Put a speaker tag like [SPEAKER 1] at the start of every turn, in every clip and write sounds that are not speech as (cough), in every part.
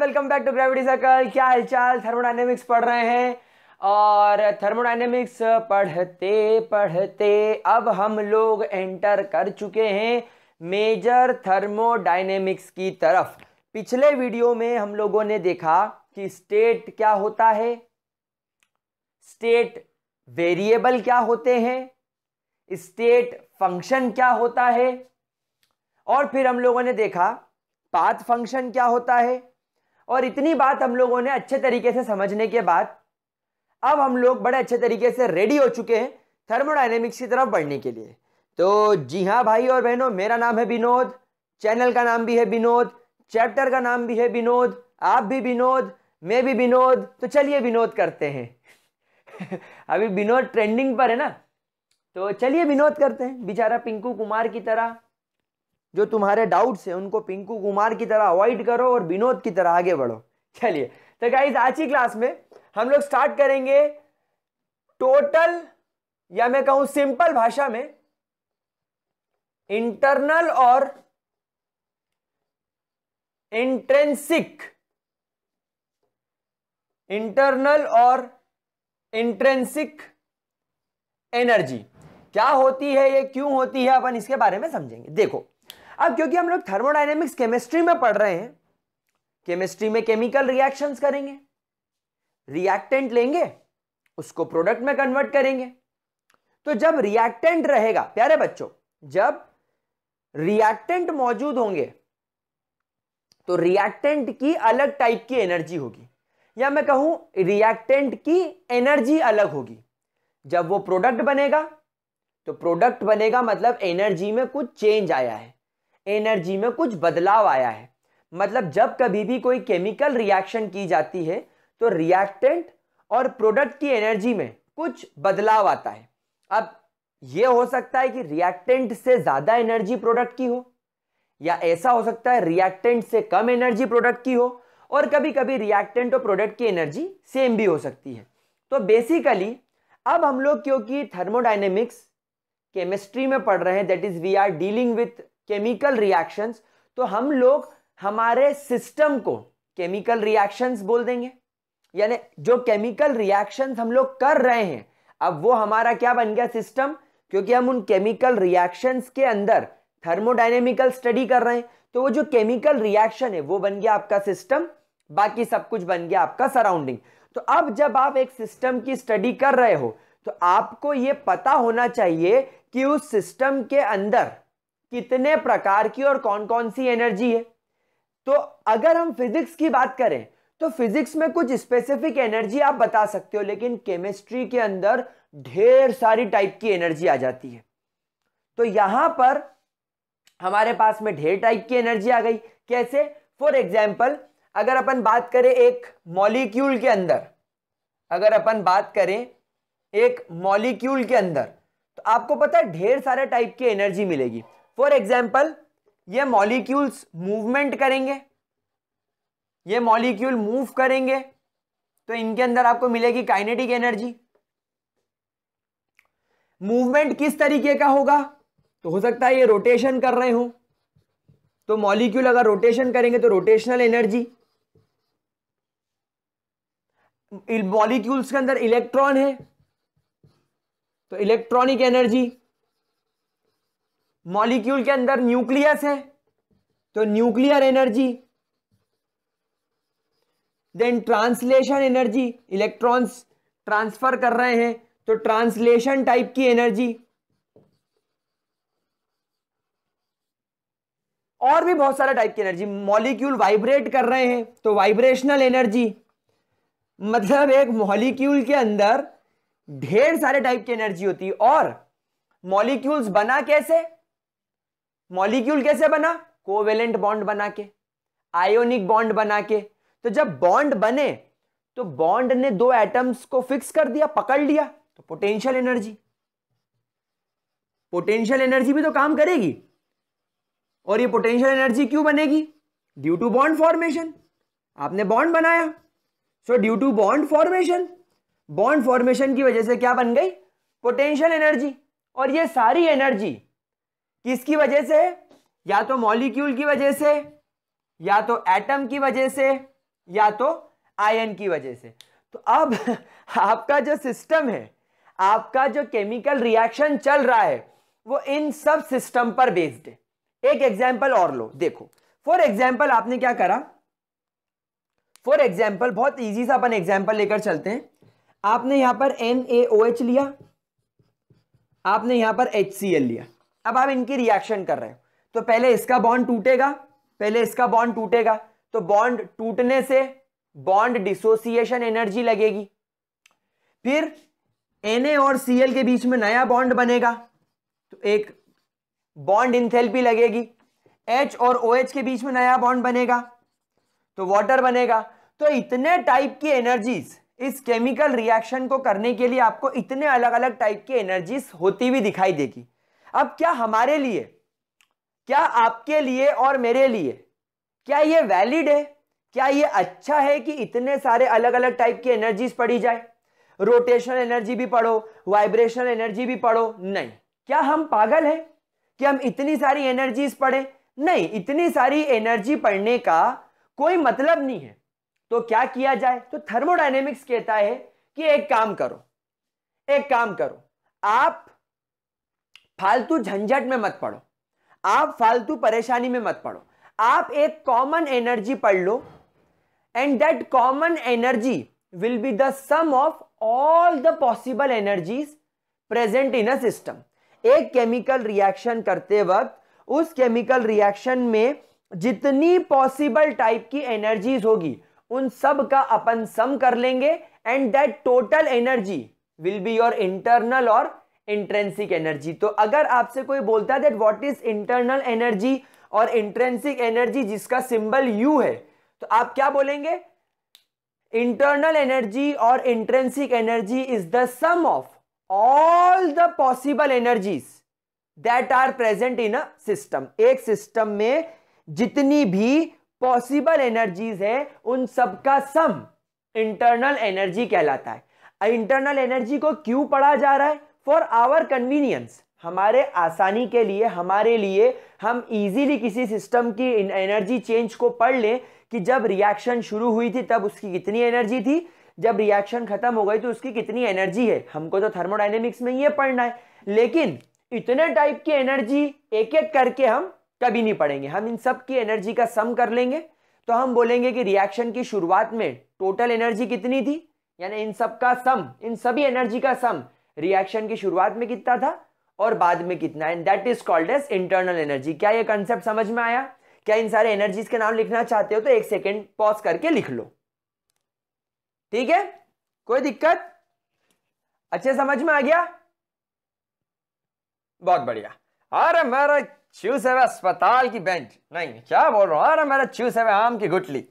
[SPEAKER 1] Welcome back to gravity circle क्या हालचाल thermodynamics पढ़ रहे हैं और थर्मोडाइनेमिक्स पढ़ते पढ़ते अब हम लोग एंटर कर चुके हैं मेजर थर्मोडाइनेमिक्स की तरफ पिछले वीडियो में हम लोगों ने देखा कि स्टेट क्या होता है स्टेट वेरिएबल क्या होते हैं स्टेट फंक्शन क्या होता है और फिर हम लोगों ने देखा पाथ फंक्शन क्या होता है और इतनी बात हम लोगों ने अच्छे तरीके से समझने के बाद अब हम लोग बड़े अच्छे तरीके से रेडी हो चुके हैं थर्मोडाइनेमिक्स की तरफ बढ़ने के लिए तो जी हाँ भाई और बहनों मेरा नाम है विनोद चैनल का नाम भी है विनोद चैप्टर का नाम भी है विनोद आप भी विनोद मैं भी विनोद तो चलिए विनोद करते हैं (laughs) अभी विनोद ट्रेंडिंग पर है ना तो चलिए विनोद करते हैं बेचारा पिंकू कुमार की तरह जो तुम्हारे डाउट्स हैं उनको पिंकू कुमार की तरह अवॉइड करो और विनोद की तरह आगे बढ़ो चलिए तो गाइज आज की क्लास में हम लोग स्टार्ट करेंगे टोटल या मैं कहूं सिंपल भाषा में इंटरनल और इंट्रेंसिक इंटरनल और इंट्रेंसिक एनर्जी क्या होती है ये क्यों होती है अपन इसके बारे में समझेंगे देखो अब क्योंकि हम लोग थर्मोडाइनेमिक्स केमिस्ट्री में पढ़ रहे हैं केमिस्ट्री में केमिकल रिएक्शंस करेंगे रिएक्टेंट लेंगे उसको प्रोडक्ट में कन्वर्ट करेंगे तो जब रिएक्टेंट रहेगा प्यारे बच्चों जब रिएक्टेंट मौजूद होंगे तो रिएक्टेंट की अलग टाइप की एनर्जी होगी या मैं कहूं रिएक्टेंट की एनर्जी अलग होगी जब वो प्रोडक्ट बनेगा तो प्रोडक्ट बनेगा मतलब एनर्जी में कुछ चेंज आया है एनर्जी में कुछ बदलाव आया है मतलब जब कभी भी कोई केमिकल रिएक्शन की जाती है तो रिएक्टेंट और प्रोडक्ट की एनर्जी में कुछ बदलाव आता है अब यह हो सकता है कि रिएक्टेंट से ज़्यादा एनर्जी प्रोडक्ट की हो या ऐसा हो सकता है रिएक्टेंट से कम एनर्जी प्रोडक्ट की हो और कभी कभी रिएक्टेंट और प्रोडक्ट की एनर्जी सेम भी हो सकती है तो बेसिकली अब हम लोग क्योंकि थर्मोडाइनेमिक्स केमिस्ट्री में पढ़ रहे हैं that is we are dealing with chemical reactions तो हम लोग हमारे सिस्टम को केमिकल रिएक्शंस बोल देंगे यानी जो केमिकल रिएक्शंस हम लोग कर रहे हैं अब वो हमारा क्या बन गया सिस्टम क्योंकि हम उन केमिकल रिएक्शंस के अंदर थर्मोडाइनेमिकल स्टडी कर रहे हैं तो वो जो केमिकल रिएक्शन है वो बन गया आपका सिस्टम बाकी सब कुछ बन गया आपका सराउंडिंग तो अब जब आप एक सिस्टम की स्टडी कर रहे हो तो आपको ये पता होना चाहिए कि उस सिस्टम के अंदर कितने प्रकार की और कौन कौन सी एनर्जी है तो अगर हम फिजिक्स की बात करें तो फिजिक्स में कुछ स्पेसिफिक एनर्जी आप बता सकते हो लेकिन केमिस्ट्री के अंदर ढेर सारी टाइप की एनर्जी आ जाती है तो यहां पर हमारे पास में ढेर टाइप की एनर्जी आ गई कैसे फॉर एग्जाम्पल अगर अपन बात करें एक मॉलिक्यूल के अंदर अगर अपन बात करें एक मॉलिक्यूल के अंदर तो आपको पता है ढेर सारे टाइप की एनर्जी मिलेगी फॉर एग्जाम्पल ये मॉलिक्यूल्स मूवमेंट करेंगे ये मॉलिक्यूल मूव करेंगे तो इनके अंदर आपको मिलेगी काइनेटिक एनर्जी मूवमेंट किस तरीके का होगा तो हो सकता है ये रोटेशन कर रहे हो तो मॉलिक्यूल अगर रोटेशन करेंगे तो रोटेशनल एनर्जी मॉलिक्यूल्स के अंदर इलेक्ट्रॉन है तो इलेक्ट्रॉनिक एनर्जी मॉलिक्यूल के अंदर न्यूक्लियस है तो nuclear energy then translation energy electrons transfer कर रहे हैं तो ट्रांसलेशन टाइप की एनर्जी और भी बहुत सारा टाइप की एनर्जी मॉलिक्यूल वाइब्रेट कर रहे हैं तो वाइब्रेशनल एनर्जी मतलब एक मॉलिक्यूल के अंदर ढेर सारे टाइप की एनर्जी होती है और मॉलिक्यूल्स बना कैसे मॉलिक्यूल कैसे बना कोवेलेंट बॉन्ड बना के आयोनिक बॉन्ड बना के तो जब बॉन्ड बने तो बॉन्ड ने दो एटम्स को फिक्स कर दिया पकड़ लिया तो पोटेंशियल एनर्जी पोटेंशियल एनर्जी भी तो काम करेगी और ये पोटेंशियल एनर्जी क्यों बनेगी ड्यू टू बॉन्ड फॉर्मेशन आपने बॉन्ड बनाया so due to bond formation bond formation की वजह से क्या बन गई पोटेंशियल एनर्जी और ये सारी एनर्जी किसकी वजह से या तो मॉलिक्यूल की वजह से या तो एटम की वजह से या तो आयन की वजह से तो अब (laughs) आपका जो सिस्टम है आपका जो केमिकल रिएक्शन चल रहा है वो इन सब सिस्टम पर बेस्ड है एक एग्जाम्पल और लो देखो फॉर एग्जाम्पल आपने क्या करा फॉर एग्जाम्पल बहुत ईजी सा अपन एग्जाम्पल लेकर चलते हैं आपने यहां पर एन ए ओ एच लिया आपने यहां पर एच सी एल लिया अब आप इनकी रिएक्शन कर रहे हो तो पहले इसका बॉन्ड टूटेगा पहले इसका बॉन्ड टूटेगा तो बॉन्ड टूटने से बॉन्ड डिसोसिएशन एनर्जी लगेगी फिर एन और सी के बीच में नया बॉन्ड बनेगा तो एक बॉन्ड इंथेल्पी लगेगी एच और ओ OH के बीच में नया बॉन्ड बनेगा तो वाटर बनेगा तो इतने टाइप की एनर्जीज इस केमिकल रिएक्शन को करने के लिए आपको इतने अलग अलग टाइप की एनर्जीज होती हुई दिखाई देगी अब क्या हमारे लिए क्या आपके लिए और मेरे लिए क्या ये वैलिड है क्या ये अच्छा है कि इतने सारे अलग अलग टाइप की एनर्जीज पढ़ी जाए रोटेशनल एनर्जी भी पढ़ो वाइब्रेशनल एनर्जी भी पढ़ो नहीं क्या हम पागल हैं कि हम इतनी सारी एनर्जीज पढ़े नहीं इतनी सारी एनर्जी पढ़ने का कोई मतलब नहीं है तो क्या किया जाए तो थर्मोडाइनेमिक्स कहता है कि एक काम करो एक काम करो आप फालतू झंझट में मत पढ़ो आप फालतू परेशानी में मत पढ़ो आप एक कॉमन एनर्जी पढ़ लो and that common energy will be the sum of all the possible energies present in a system एक केमिकल रिएक्शन करते वक्त उस केमिकल रिएक्शन में जितनी पॉसिबल टाइप की एनर्जीज होगी उन सब का अपन सम कर लेंगे and that total energy will be your internal और इंट्रेंसिक एनर्जी तो अगर आपसे कोई बोलता है that what is internal energy और इंट्रेंसिक एनर्जी जिसका सिंबल यू है तो आप क्या बोलेंगे इंटरनल एनर्जी और intrinsic energy is the sum of all the possible energies that are present in a system एक सिस्टम में जितनी भी पॉसिबल एनर्जीज है उन सबका सम इंटरनल एनर्जी कहलाता है इंटरनल एनर्जी को क्यों पढ़ा जा रहा है फॉर आवर कन्वीनियंस हमारे आसानी के लिए हमारे लिए हम इजीली किसी सिस्टम की एनर्जी चेंज को पढ़ लें कि जब रिएक्शन शुरू हुई थी तब उसकी कितनी एनर्जी थी जब रिएक्शन खत्म हो गई तो उसकी कितनी एनर्जी है हमको तो थर्मोडाइनेमिक्स में ये पढ़ना है लेकिन इतने टाइप की एनर्जी एक एक करके हम कभी नहीं पढ़ेंगे हम इन सब की एनर्जी का सम कर लेंगे तो हम बोलेंगे कि रिएक्शन की शुरुआत में टोटल एनर्जी कितनी थी यानी इन सब का सम इन सभी एनर्जी का सम रिएक्शन की शुरुआत में कितना था और बाद में कितना and that is called as internal energy क्या ये कंसेप्ट समझ में आया क्या इन सारे एनर्जीज के नाम लिखना चाहते हो तो एक सेकेंड पॉज करके लिख लो ठीक है कोई दिक्कत अच्छे समझ में आ गया बहुत बढ़िया अरे मेरा चू सेवा अस्पताल की बेंच नहीं क्या बोल रहा हूँ अरे मेरा चूस सेवा आम की गुटली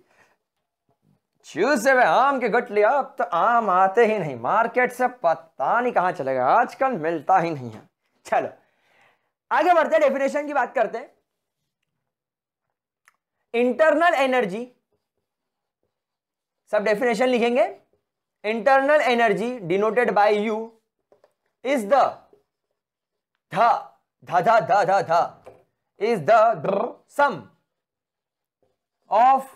[SPEAKER 1] से में आम के गट लिया अब तो आम आते ही नहीं मार्केट से पता नहीं कहाँ चले गए आजकल मिलता ही नहीं है चलो आगे बढ़ते डेफिनेशन की बात करते हैं इंटरनल एनर्जी सब डेफिनेशन लिखेंगे internal energy denoted by U is the धा धा धा धा धा धा is the sum of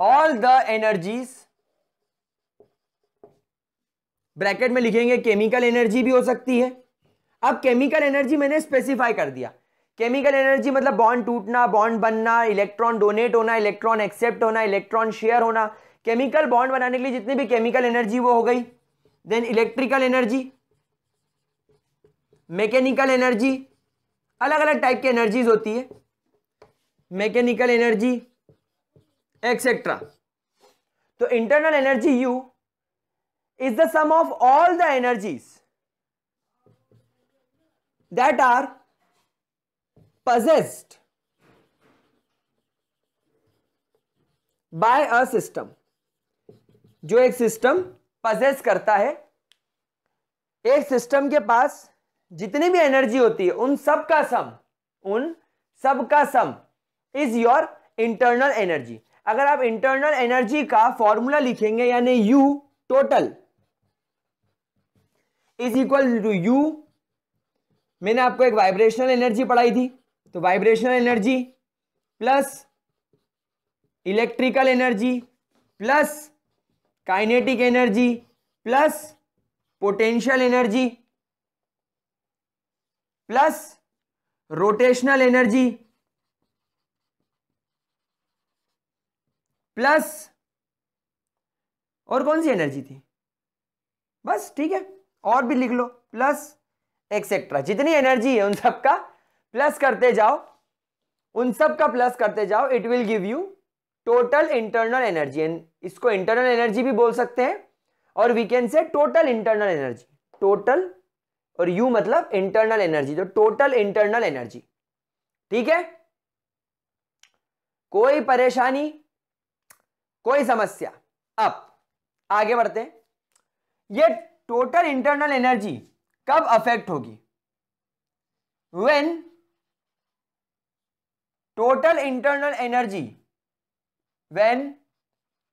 [SPEAKER 1] all the energies bracket में लिखेंगे केमिकल एनर्जी भी हो सकती है अब केमिकल एनर्जी मैंने स्पेसिफाई कर दिया केमिकल एनर्जी मतलब बॉन्ड टूटना बॉन्ड बनना इलेक्ट्रॉन डोनेट होना इलेक्ट्रॉन एक्सेप्ट होना इलेक्ट्रॉन शेयर होना केमिकल बॉन्ड बनाने के लिए जितनी भी केमिकल एनर्जी वो हो गई then electrical energy mechanical energy अलग अलग टाइप की एनर्जीज होती है मैकेनिकल एनर्जी एक्सेट्रा तो internal energy U is the sum of all the energies that are possessed by a system जो एक सिस्टम पजेस करता है एक सिस्टम के पास जितनी भी एनर्जी होती है उन सब का सम उन सब का sum is your internal energy अगर आप इंटरनल एनर्जी का फॉर्मूला लिखेंगे यानी U total is equal to U मैंने आपको एक वाइब्रेशनल एनर्जी पढ़ाई थी तो vibrational energy plus electrical energy plus kinetic energy plus potential energy plus rotational energy plus और कौन सी एनर्जी थी बस ठीक है और भी लिख लो प्लस एक्सेट्रा जितनी एनर्जी है उन सब का प्लस करते जाओ उन सब का प्लस करते जाओ it will give you total internal energy इसको इंटरनल एनर्जी भी बोल सकते हैं और we can say total internal energy total और यू मतलब इंटरनल एनर्जी तो टोटल इंटरनल एनर्जी ठीक है कोई परेशानी कोई समस्या अब आगे बढ़ते हैं ये टोटल इंटरनल एनर्जी कब अफेक्ट होगी when total internal energy when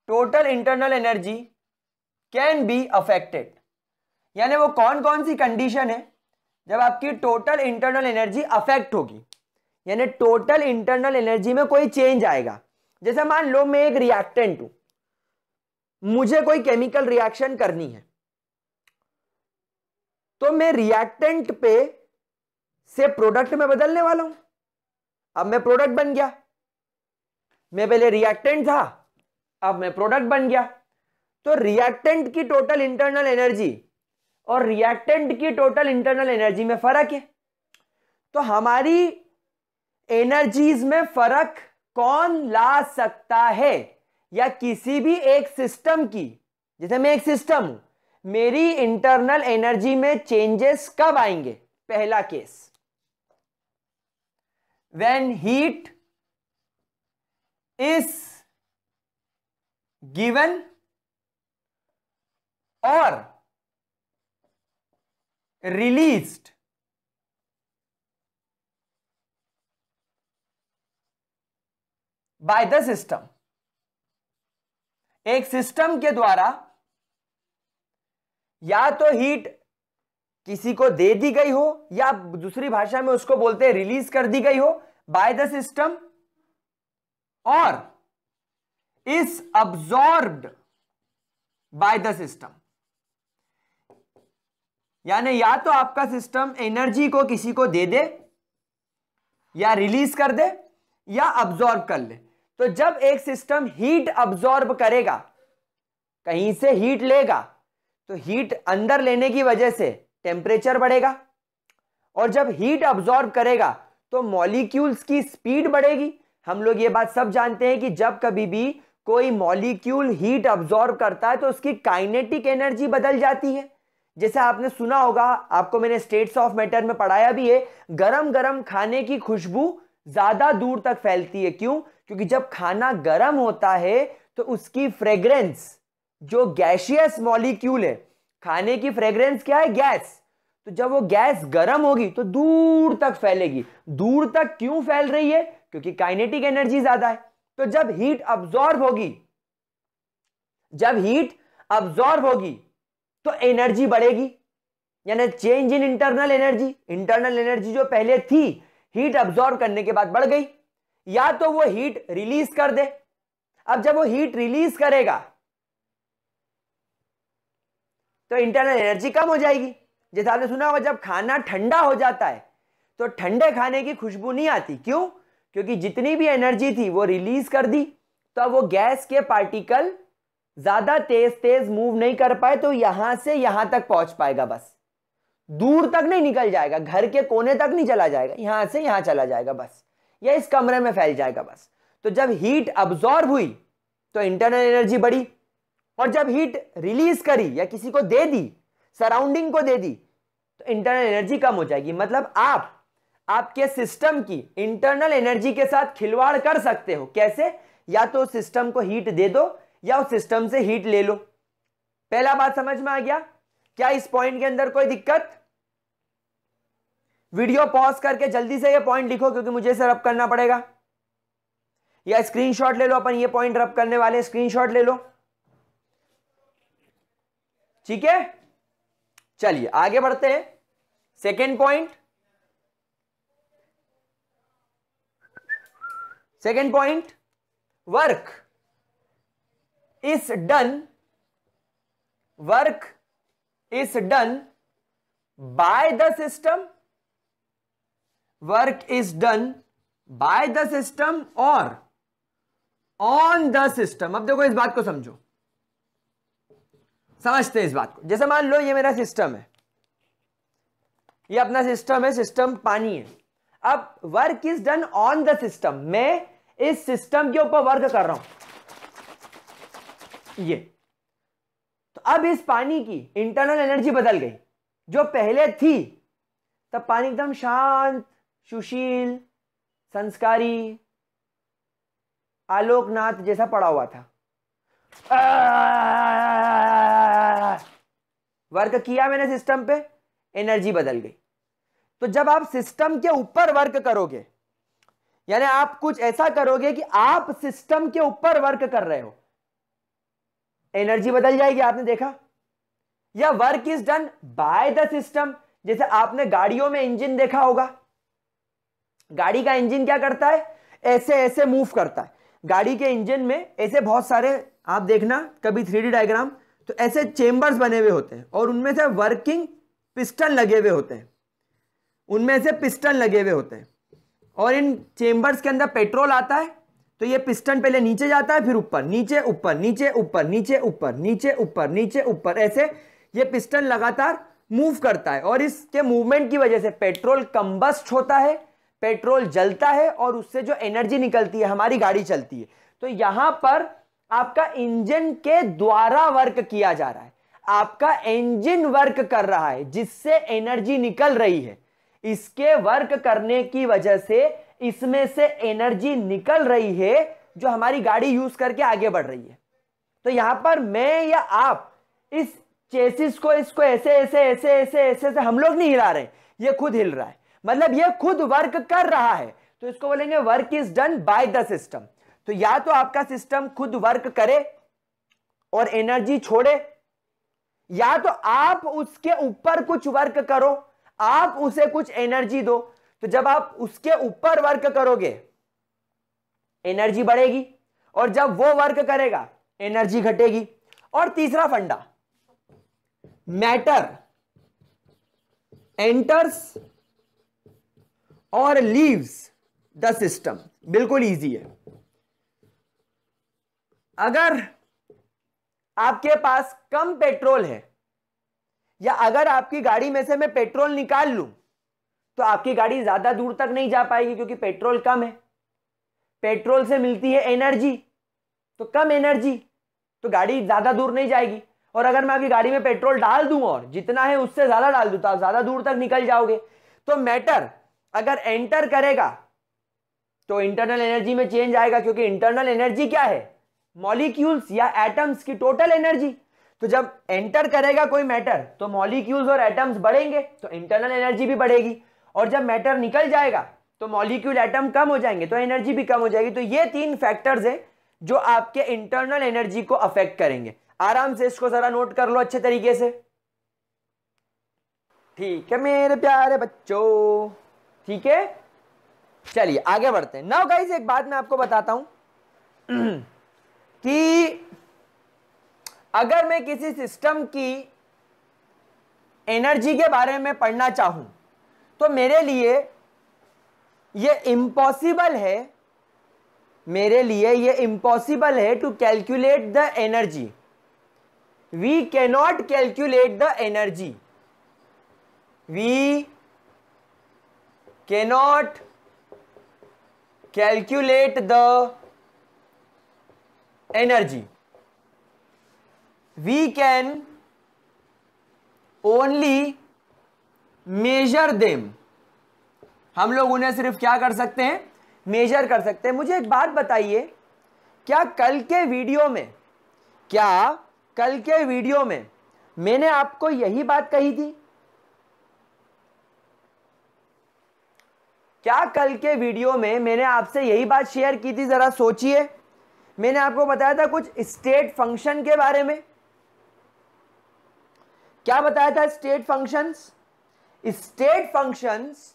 [SPEAKER 1] total internal energy can be affected यानी वो कौन कौन सी कंडीशन है जब आपकी टोटल इंटरनल एनर्जी अफेक्ट होगी यानी टोटल इंटरनल एनर्जी में कोई चेंज आएगा जैसे मान लो मैं एक रिएक्टेंट हूं मुझे कोई केमिकल रिएक्शन करनी है तो मैं रिएक्टेंट पे से प्रोडक्ट में बदलने वाला हूं अब मैं प्रोडक्ट बन गया मैं पहले रिएक्टेंट था अब मैं प्रोडक्ट बन गया तो रिएक्टेंट की टोटल इंटरनल एनर्जी और रिएक्टेंट की टोटल इंटरनल एनर्जी में फर्क है तो हमारी एनर्जीज में फर्क कौन ला सकता है या किसी भी एक सिस्टम की जैसे मैं एक सिस्टम हूं मेरी इंटरनल एनर्जी में चेंजेस कब आएंगे पहला case when heat is given और रिलीज्ड बाय द सिस्टम एक सिस्टम के द्वारा या तो हीट किसी को दे दी गई हो या दूसरी भाषा में उसको बोलते हैं रिलीज कर दी गई हो बाय द सिस्टम और इस अब्सॉर्ब्ड बाय द सिस्टम यानी या तो आपका सिस्टम एनर्जी को किसी को दे दे या रिलीज कर दे या अब्सॉर्ब कर ले तो जब एक सिस्टम हीट अब्जॉर्ब करेगा कहीं से हीट लेगा तो हीट अंदर लेने की वजह से टेम्परेचर बढ़ेगा और जब हीट अब्जॉर्ब करेगा तो मॉलिक्यूल्स की स्पीड बढ़ेगी हम लोग ये बात सब जानते हैं कि जब कभी भी कोई मॉलिक्यूल हीट अब्जॉर्ब करता है तो उसकी काइनेटिक एनर्जी बदल जाती है जैसे आपने सुना होगा आपको मैंने स्टेट्स ऑफ मैटर में पढ़ाया भी है गरम गरम खाने की खुशबू ज्यादा दूर तक फैलती है क्यों क्योंकि जब खाना गर्म होता है तो उसकी फ्रेग्रेंस जो गैशियस मॉलिक्यूल है खाने की फ्रेग्रेंस क्या है गैस तो जब वो गैस गर्म होगी तो दूर तक फैलेगी दूर तक क्यों फैल रही है क्योंकि काइनेटिक एनर्जी ज्यादा है तो जब हीट अब्जॉर्ब होगी जब हीट अब्जॉर्ब होगी तो एनर्जी बढ़ेगी यानी change in internal energy internal energy जो पहले थी हीट अब्जॉर्ब करने के बाद बढ़ गई या तो वो हीट रिलीज कर दे अब जब वो हीट रिलीज करेगा तो इंटरनल एनर्जी कम हो जाएगी जैसे आपने सुना होगा जब खाना ठंडा हो जाता है तो ठंडे खाने की खुशबू नहीं आती क्यों क्योंकि जितनी भी एनर्जी थी वो रिलीज कर दी तो अब वो गैस के पार्टिकल ज्यादा तेज तेज मूव नहीं कर पाए तो यहां से यहां तक पहुंच पाएगा बस दूर तक नहीं निकल जाएगा घर के कोने तक नहीं चला जाएगा यहां से यहां चला जाएगा बस या इस कमरे में फैल जाएगा बस तो जब हीट अब्जॉर्ब हुई तो इंटरनल एनर्जी बढ़ी और जब हीट रिलीज करी या किसी को दे दी सराउंडिंग को दे दी तो इंटरनल एनर्जी कम हो जाएगी मतलब आप आपके सिस्टम की इंटरनल एनर्जी के साथ खिलवाड़ कर सकते हो कैसे या तो सिस्टम को हीट दे दो या उस सिस्टम से हीट ले लो पहला बात समझ में आ गया क्या इस पॉइंट के अंदर कोई दिक्कत वीडियो पॉज करके जल्दी से ये पॉइंट लिखो क्योंकि मुझे इसे रब करना पड़ेगा या स्क्रीनशॉट ले लो अपन ये पॉइंट रब करने वाले स्क्रीनशॉट ले लो ठीक है चलिए आगे बढ़ते हैं second point second point work is done work is done by the system work is done by the system or on the system अब देखो इस बात को समझो समझते हैं इस बात को जैसे मान लो ये मेरा सिस्टम है ये अपना सिस्टम है सिस्टम पानी है अब work is done on the system मैं इस सिस्टम के ऊपर वर्क कर रहा हूं ये तो अब इस पानी की इंटरनल एनर्जी बदल गई जो पहले थी तब पानी एकदम शांत सुशील संस्कारी आलोकनाथ जैसा पड़ा हुआ था वर्क किया मैंने सिस्टम पे एनर्जी बदल गई तो जब आप सिस्टम के ऊपर वर्क करोगे यानी आप कुछ ऐसा करोगे कि आप सिस्टम के ऊपर वर्क कर रहे हो एनर्जी बदल जाएगी आपने देखा या work is done by the system जैसे आपने गाड़ियों में इंजन देखा होगा गाड़ी का इंजन क्या करता है ऐसे ऐसे मूव करता है गाड़ी के इंजन में ऐसे बहुत सारे आप देखना कभी थ्री डायग्राम तो ऐसे चेम्बर्स बने हुए होते हैं और उनमें से वर्किंग पिस्टन लगे हुए होते हैं उनमें से पिस्टन लगे हुए होते हैं और इन चेम्बर्स के अंदर पेट्रोल आता है तो ये पिस्टन पहले नीचे जाता है फिर ऊपर नीचे ऊपर नीचे ऊपर नीचे ऊपर नीचे ऊपर नीचे ऊपर ऐसे ये पिस्टन लगातार मूव करता है और इसके मूवमेंट की वजह से पेट्रोल कंबस्ट होता है पेट्रोल जलता है और उससे जो एनर्जी निकलती है हमारी गाड़ी चलती है तो यहां पर आपका इंजन के द्वारा वर्क किया जा रहा है आपका इंजन वर्क कर रहा है जिससे एनर्जी निकल रही है इसके वर्क करने की वजह से इसमें से एनर्जी निकल रही है जो हमारी गाड़ी यूज करके आगे बढ़ रही है तो यहां पर मैं या आप इस चेसिस को इसको ऐसे ऐसे ऐसे ऐसे ऐसे हम लोग नहीं हिला रहे ये खुद हिल रहा है मतलब ये खुद वर्क कर रहा है तो इसको बोलेंगे work is done by the system तो या तो आपका सिस्टम खुद वर्क करे और एनर्जी छोड़े या तो आप उसके ऊपर कुछ वर्क करो आप उसे कुछ एनर्जी दो तो जब आप उसके ऊपर वर्क करोगे एनर्जी बढ़ेगी और जब वो वर्क करेगा एनर्जी घटेगी और तीसरा फंडा मैटर एंटर्स और लीव्स द सिस्टम बिल्कुल इजी है अगर आपके पास कम पेट्रोल है या अगर आपकी गाड़ी में से मैं पेट्रोल निकाल लूं तो आपकी गाड़ी ज्यादा दूर तक नहीं जा पाएगी क्योंकि पेट्रोल कम है पेट्रोल से मिलती है एनर्जी तो कम एनर्जी तो गाड़ी ज्यादा दूर नहीं जाएगी और अगर मैं आपकी गाड़ी में पेट्रोल डाल दूं और जितना है उससे ज्यादा डाल दूं तो आप ज्यादा दूर तक निकल जाओगे तो मैटर अगर एंटर करेगा तो इंटरनल एनर्जी में चेंज आएगा क्योंकि इंटरनल एनर्जी क्या है मॉलिक्यूल्स या एटम्स की टोटल एनर्जी तो जब एंटर करेगा कोई मैटर तो मॉलिक्यूल्स और एटम्स बढ़ेंगे तो इंटरनल एनर्जी भी बढ़ेगी और जब मैटर निकल जाएगा तो मॉलिक्यूल एटम कम हो जाएंगे तो एनर्जी भी कम हो जाएगी तो ये तीन फैक्टर्स हैं जो आपके इंटरनल एनर्जी को अफेक्ट करेंगे आराम से इसको जरा नोट कर लो अच्छे तरीके से ठीक है मेरे प्यारे बच्चों ठीक है चलिए आगे बढ़ते हैं नाउ गाइस एक बात मैं आपको बताता हूं (clears throat) कि अगर मैं किसी सिस्टम की एनर्जी के बारे में पढ़ना चाहूं तो मेरे लिए यह इम्पॉसिबल है मेरे लिए ये इम्पॉसिबल है to calculate the energy we cannot calculate the energy we cannot calculate the energy we can only measure them हम लोग उन्हें सिर्फ क्या कर सकते हैं मेजर कर सकते हैं मुझे एक बात बताइए क्या कल के वीडियो में क्या कल के वीडियो में मैंने आपको यही बात कही थी क्या कल के वीडियो में मैंने आपसे यही बात शेयर की थी ज़रा सोचिए मैंने आपको बताया था कुछ स्टेट फंक्शन के बारे में क्या बताया था स्टेट फंक्शंस स्टेट फंक्शंस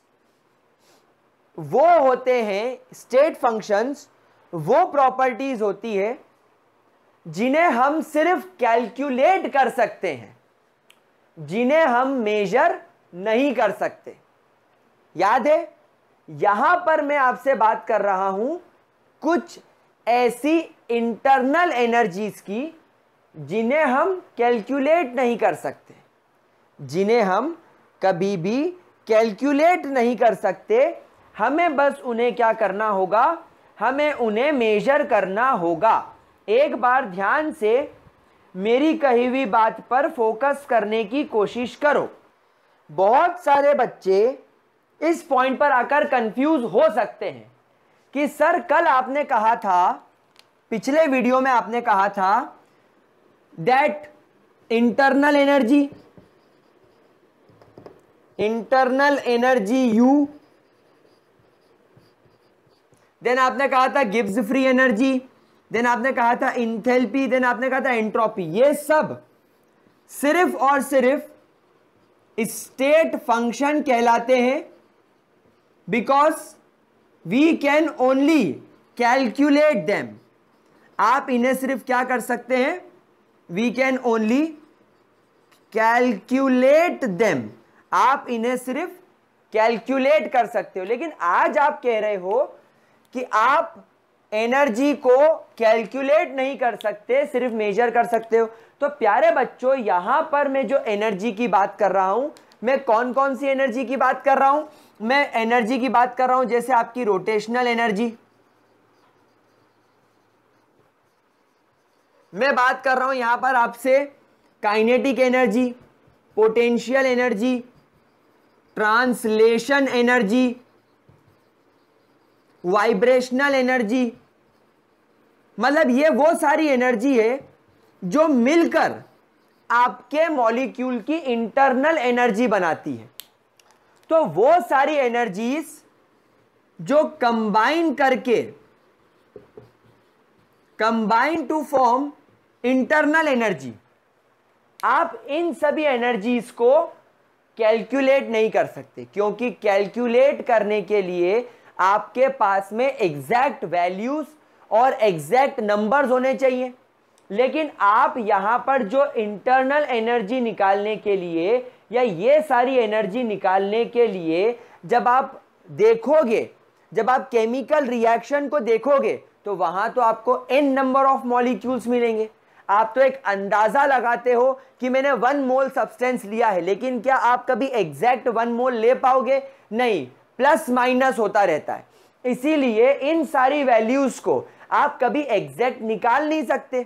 [SPEAKER 1] वो होते हैं स्टेट फंक्शंस वो प्रॉपर्टीज होती है जिन्हें हम सिर्फ कैलकुलेट कर सकते हैं जिन्हें हम मेजर नहीं कर सकते याद है यहां पर मैं आपसे बात कर रहा हूं कुछ ऐसी इंटरनल एनर्जीज की जिन्हें हम कैलकुलेट नहीं कर सकते जिन्हें हम कभी भी कैलकुलेट नहीं कर सकते हमें बस उन्हें क्या करना होगा हमें उन्हें मेजर करना होगा एक बार ध्यान से मेरी कही हुई बात पर फोकस करने की कोशिश करो बहुत सारे बच्चे इस पॉइंट पर आकर कंफ्यूज हो सकते हैं कि सर कल आपने कहा था पिछले वीडियो में आपने कहा था that internal energy internal energy U then आपने कहा था गिब्स फ्री एनर्जी देन आपने कहा था इंथेल्पी देन आपने कहा था एंट्रोपी ये सब सिर्फ और सिर्फ स्टेट फंक्शन कहलाते हैं because we can only calculate them आप इन्हें सिर्फ क्या कर सकते हैं we can only calculate them आप इन्हें सिर्फ कैलक्यूलेट कर सकते हो लेकिन आज आप कह रहे हो कि आप एनर्जी को कैलकुलेट नहीं कर सकते सिर्फ मेजर कर सकते हो तो प्यारे बच्चों यहां पर मैं जो एनर्जी की बात कर रहा हूं मैं कौन कौन सी एनर्जी की बात कर रहा हूं मैं एनर्जी की बात कर रहा हूं जैसे आपकी रोटेशनल एनर्जी मैं बात कर रहा हूं यहां पर आपसे kinetic energy potential energy translation energy vibrational energy मतलब ये वो सारी एनर्जी है जो मिलकर आपके मॉलिक्यूल की इंटरनल एनर्जी बनाती है तो वो सारी एनर्जीज जो कंबाइन करके combine to form internal energy आप इन सभी एनर्जीज को कैलकुलेट नहीं कर सकते क्योंकि कैलकुलेट करने के लिए आपके पास में एग्जैक्ट वैल्यूज और एग्जैक्ट नंबर्स होने चाहिए लेकिन आप यहां पर जो इंटरनल एनर्जी निकालने के लिए या ये सारी एनर्जी निकालने के लिए जब आप देखोगे जब आप केमिकल रिएक्शन को देखोगे तो वहां तो आपको एन नंबर ऑफ मॉलिक्यूल्स मिलेंगे आप तो एक अंदाजा लगाते हो कि मैंने वन मोल सब्सटेंस लिया है लेकिन क्या आप कभी एग्जैक्ट वन मोल ले पाओगे नहीं प्लस माइनस होता रहता है इसीलिए इन सारी वैल्यूज को आप कभी एग्जैक्ट निकाल नहीं सकते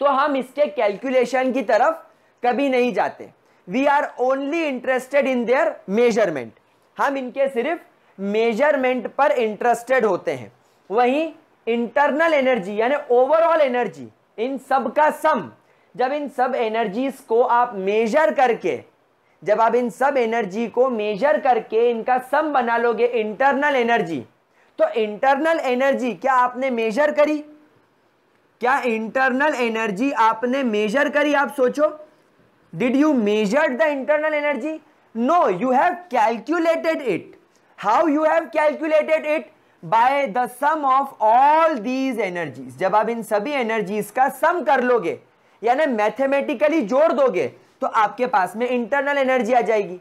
[SPEAKER 1] तो हम इसके कैलकुलेशन की तरफ कभी नहीं जाते we are only interested in their measurement हम इनके सिर्फ मेजरमेंट पर इंटरेस्टेड होते हैं वहीं इंटरनल एनर्जी यानी ओवरऑल एनर्जी इन सब का सम जब इन सब एनर्जीज को आप मेजर करके जब आप इन सब एनर्जी को मेजर करके इनका सम बना लोगे इंटरनल एनर्जी तो इंटरनल एनर्जी क्या आपने मेजर करी क्या इंटरनल एनर्जी आपने मेजर करी आप सोचो did you measure the internal energy no you have calculated it how you have calculated it by the sum of all these energies जब आप इन सभी energies का sum कर लोगे यानी मैथमेटिकली जोड़ दोगे तो आपके पास में इंटरनल एनर्जी आ जाएगी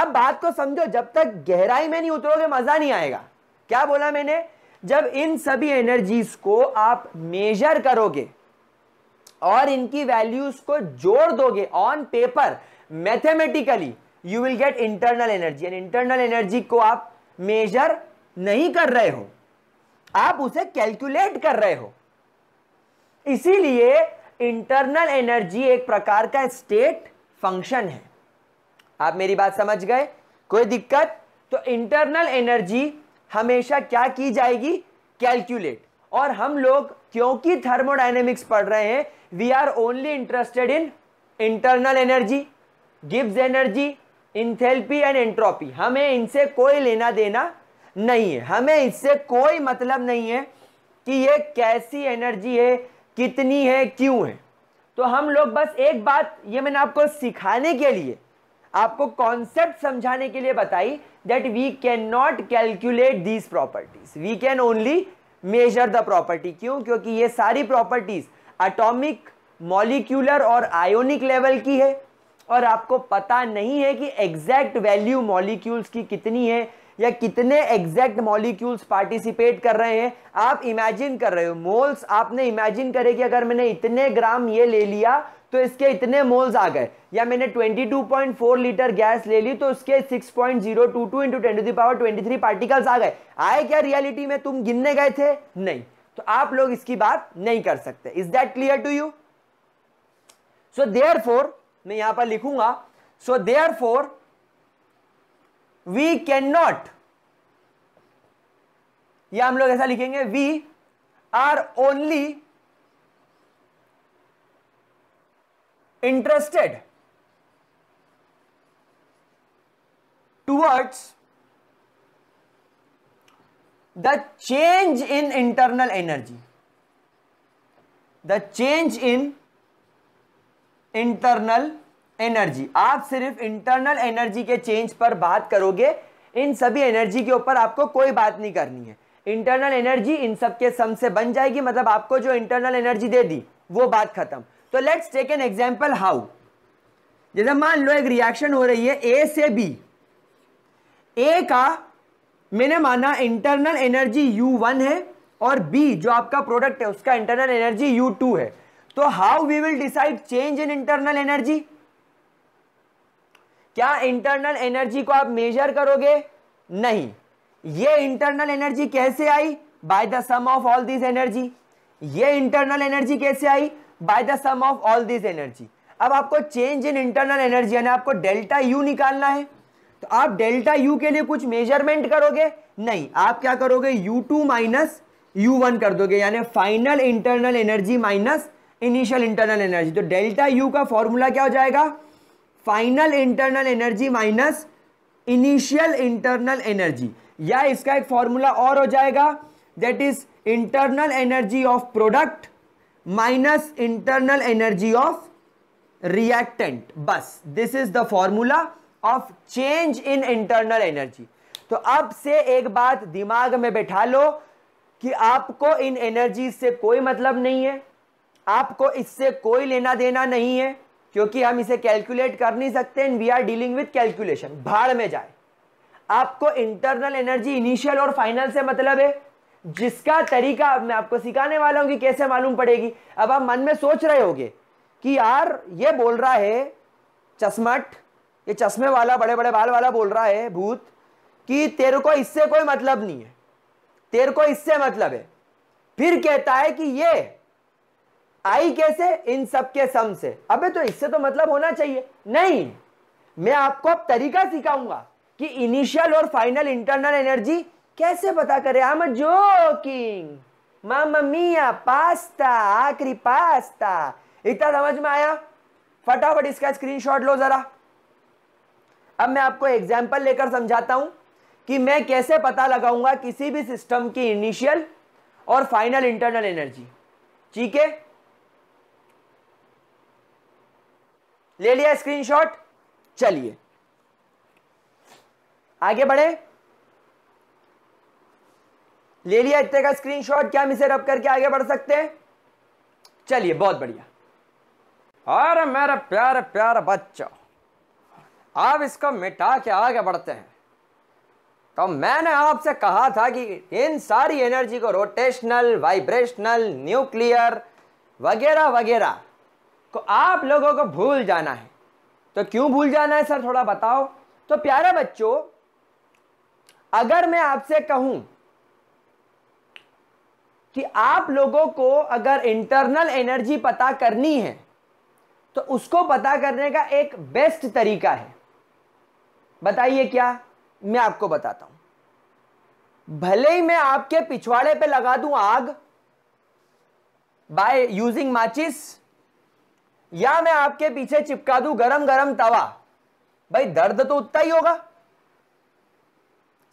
[SPEAKER 1] आप बात को समझो जब तक गहराई में नहीं उतरोगे मजा नहीं आएगा क्या बोला मैंने जब इन सभी एनर्जीज को आप मेजर करोगे और इनकी वैल्यूज को जोड़ दोगे on paper mathematically you will get internal energy and internal energy को आप मेजर नहीं कर रहे हो आप उसे कैलकुलेट कर रहे हो इसीलिए इंटरनल एनर्जी एक प्रकार का स्टेट फंक्शन है आप मेरी बात समझ गए कोई दिक्कत तो इंटरनल एनर्जी हमेशा क्या की जाएगी कैलकुलेट और हम लोग क्योंकि थर्मोडाइनेमिक्स पढ़ रहे हैं we are only interested in internal energy गिव्स एनर्जी इंथेल्पी एंड एंट्रोपी हमें इनसे कोई लेना देना नहीं है हमें इससे कोई मतलब नहीं है कि ये कैसी एनर्जी है कितनी है क्यों है तो हम लोग बस एक बात ये मैंने आपको सिखाने के लिए आपको कॉन्सेप्ट समझाने के लिए बताई that we can not calculate these properties we can only measure the property क्यों क्योंकि ये सारी प्रॉपर्टीज़ एटॉमिक मॉलिक्यूलर और आयोनिक लेवल की है और आपको पता नहीं है कि एग्जैक्ट वैल्यू मॉलिक्यूल्स की कितनी है या कितने एग्जैक्ट मॉलिक्यूल्स पार्टिसिपेट कर रहे हैं आप इमेजिन कर रहे हो मोल्स आपने इमेजिन करे कि अगर मैंने इतने ग्राम ये ले लिया तो इसके इतने मोल्स आ गए या मैंने 22.4 लीटर गैस ले ली तो उसके 6.022 into twenty two twenty three particles आ गए आए क्या रियलिटी में तुम गिनने गए थे नहीं तो आप लोग इसकी बात नहीं कर सकते is that clear to you so therefore मैं यहां पर लिखूंगा so therefore we can not या हम लोग ऐसा लिखेंगे we are only interested towards the change in internal energy the change in internal energy आप सिर्फ इंटरनल एनर्जी के चेंज पर बात करोगे इन सभी एनर्जी के ऊपर आपको कोई बात नहीं करनी है इंटरनल एनर्जी इन सब के सम से बन जाएगी मतलब आपको जो इंटरनल एनर्जी दे दी वो बात खत्म तो let's take an example how जैसे मान लो एक रिएक्शन हो रही है ए से बी ए का मैंने माना इंटरनल एनर्जी U1 है और B जो आपका प्रोडक्ट है उसका इंटरनल एनर्जी U2 है तो how we will decide change in internal energy क्या इंटरनल एनर्जी को आप मेजर करोगे नहीं ये इंटरनल एनर्जी कैसे आई by the sum of all this energy ये इंटरनल एनर्जी कैसे आई by the sum of all this energy अब आपको चेंज इन इंटरनल एनर्जी यानी आपको डेल्टा यू निकालना है तो आप डेल्टा यू के लिए कुछ मेजरमेंट करोगे नहीं आप क्या करोगे U two minus U one कर दोगे यानी final internal energy minus initial internal energy तो डेल्टा यू का फॉर्मूला क्या हो जाएगा final internal energy minus initial internal energy या इसका एक फॉर्मूला और हो जाएगा that is internal energy of product minus internal energy of reactant बस this is the formula of change in internal energy तो अब से एक बात दिमाग में बैठा लो कि आपको इन एनर्जी से कोई मतलब नहीं है आपको इससे कोई लेना देना नहीं है क्योंकि हम इसे कैलकुलेट कर नहीं सकते and we are dealing with calculation भाड़ में जाए आपको इंटरनल एनर्जी इनिशियल और फाइनल से मतलब है जिसका तरीका अब मैं आपको सिखाने वाला हूं कि कैसे मालूम पड़ेगी अब आप मन में सोच रहे होगे कि यार ये बोल रहा है चश्मठ ये चश्मे वाला बड़े बड़े बाल वाला बोल रहा है भूत कि तेरे को इससे कोई मतलब नहीं है तेरे को इससे मतलब है फिर कहता है कि ये आई कैसे इन सब के सम से अबे तो इससे तो मतलब होना चाहिए नहीं मैं आपको अब तरीका सिखाऊंगा कि इनिशियल और फाइनल इंटरनल एनर्जी कैसे पता करें आम जो जोकिंग मामिया मिया पास्ता आखिरी पास्ता इतना समझ में आया फटाफट इसका स्क्रीनशॉट लो जरा अब मैं आपको एग्जाम्पल लेकर समझाता हूं कि मैं कैसे पता लगाऊंगा किसी भी सिस्टम की इनिशियल और फाइनल इंटरनल एनर्जी ठीक है ले लिया स्क्रीनशॉट चलिए आगे बढ़े ले लिया इतने का स्क्रीनशॉट क्या हम इसे रब करके आगे बढ़ सकते हैं चलिए बहुत बढ़िया अरे मेरा प्यार प्यार बच्चा आप इसको मिटा के आगे बढ़ते हैं तो मैंने आपसे कहा था कि इन सारी एनर्जी को रोटेशनल वाइब्रेशनल न्यूक्लियर वगैरह वगैरह को आप लोगों को भूल जाना है तो क्यों भूल जाना है सर थोड़ा बताओ तो प्यारे बच्चों अगर मैं आपसे कहूं कि आप लोगों को अगर इंटरनल एनर्जी पता करनी है तो उसको पता करने का एक बेस्ट तरीका है बताइए क्या मैं आपको बताता हूं भले ही मैं आपके पिछवाड़े पे लगा दूं आग बाय यूजिंग माचिस या मैं आपके पीछे चिपका दूं गरम गरम तवा भाई दर्द तो उतना ही होगा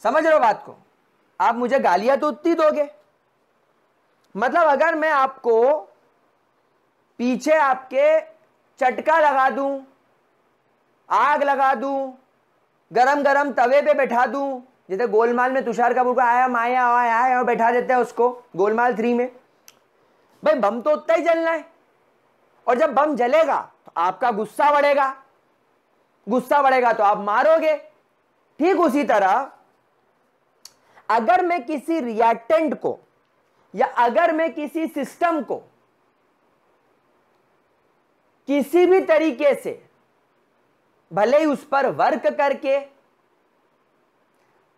[SPEAKER 1] समझ रहे हो बात को आप मुझे गालियां तो उतनी दोगे मतलब अगर मैं आपको पीछे आपके चटका लगा दूं आग लगा दूं गरम गरम तवे पे बैठा दूं जैसे गोलमाल में तुषार कपूर का आया माया आया आया बैठा देते हैं उसको गोलमाल थ्री में भाई बम तो उतना ही जलना है और जब बम जलेगा तो आपका गुस्सा बढ़ेगा गुस्सा बढ़ेगा तो आप मारोगे ठीक उसी तरह अगर मैं किसी रिएक्टेंट को या अगर मैं किसी सिस्टम को किसी भी तरीके से भले ही उस पर वर्क करके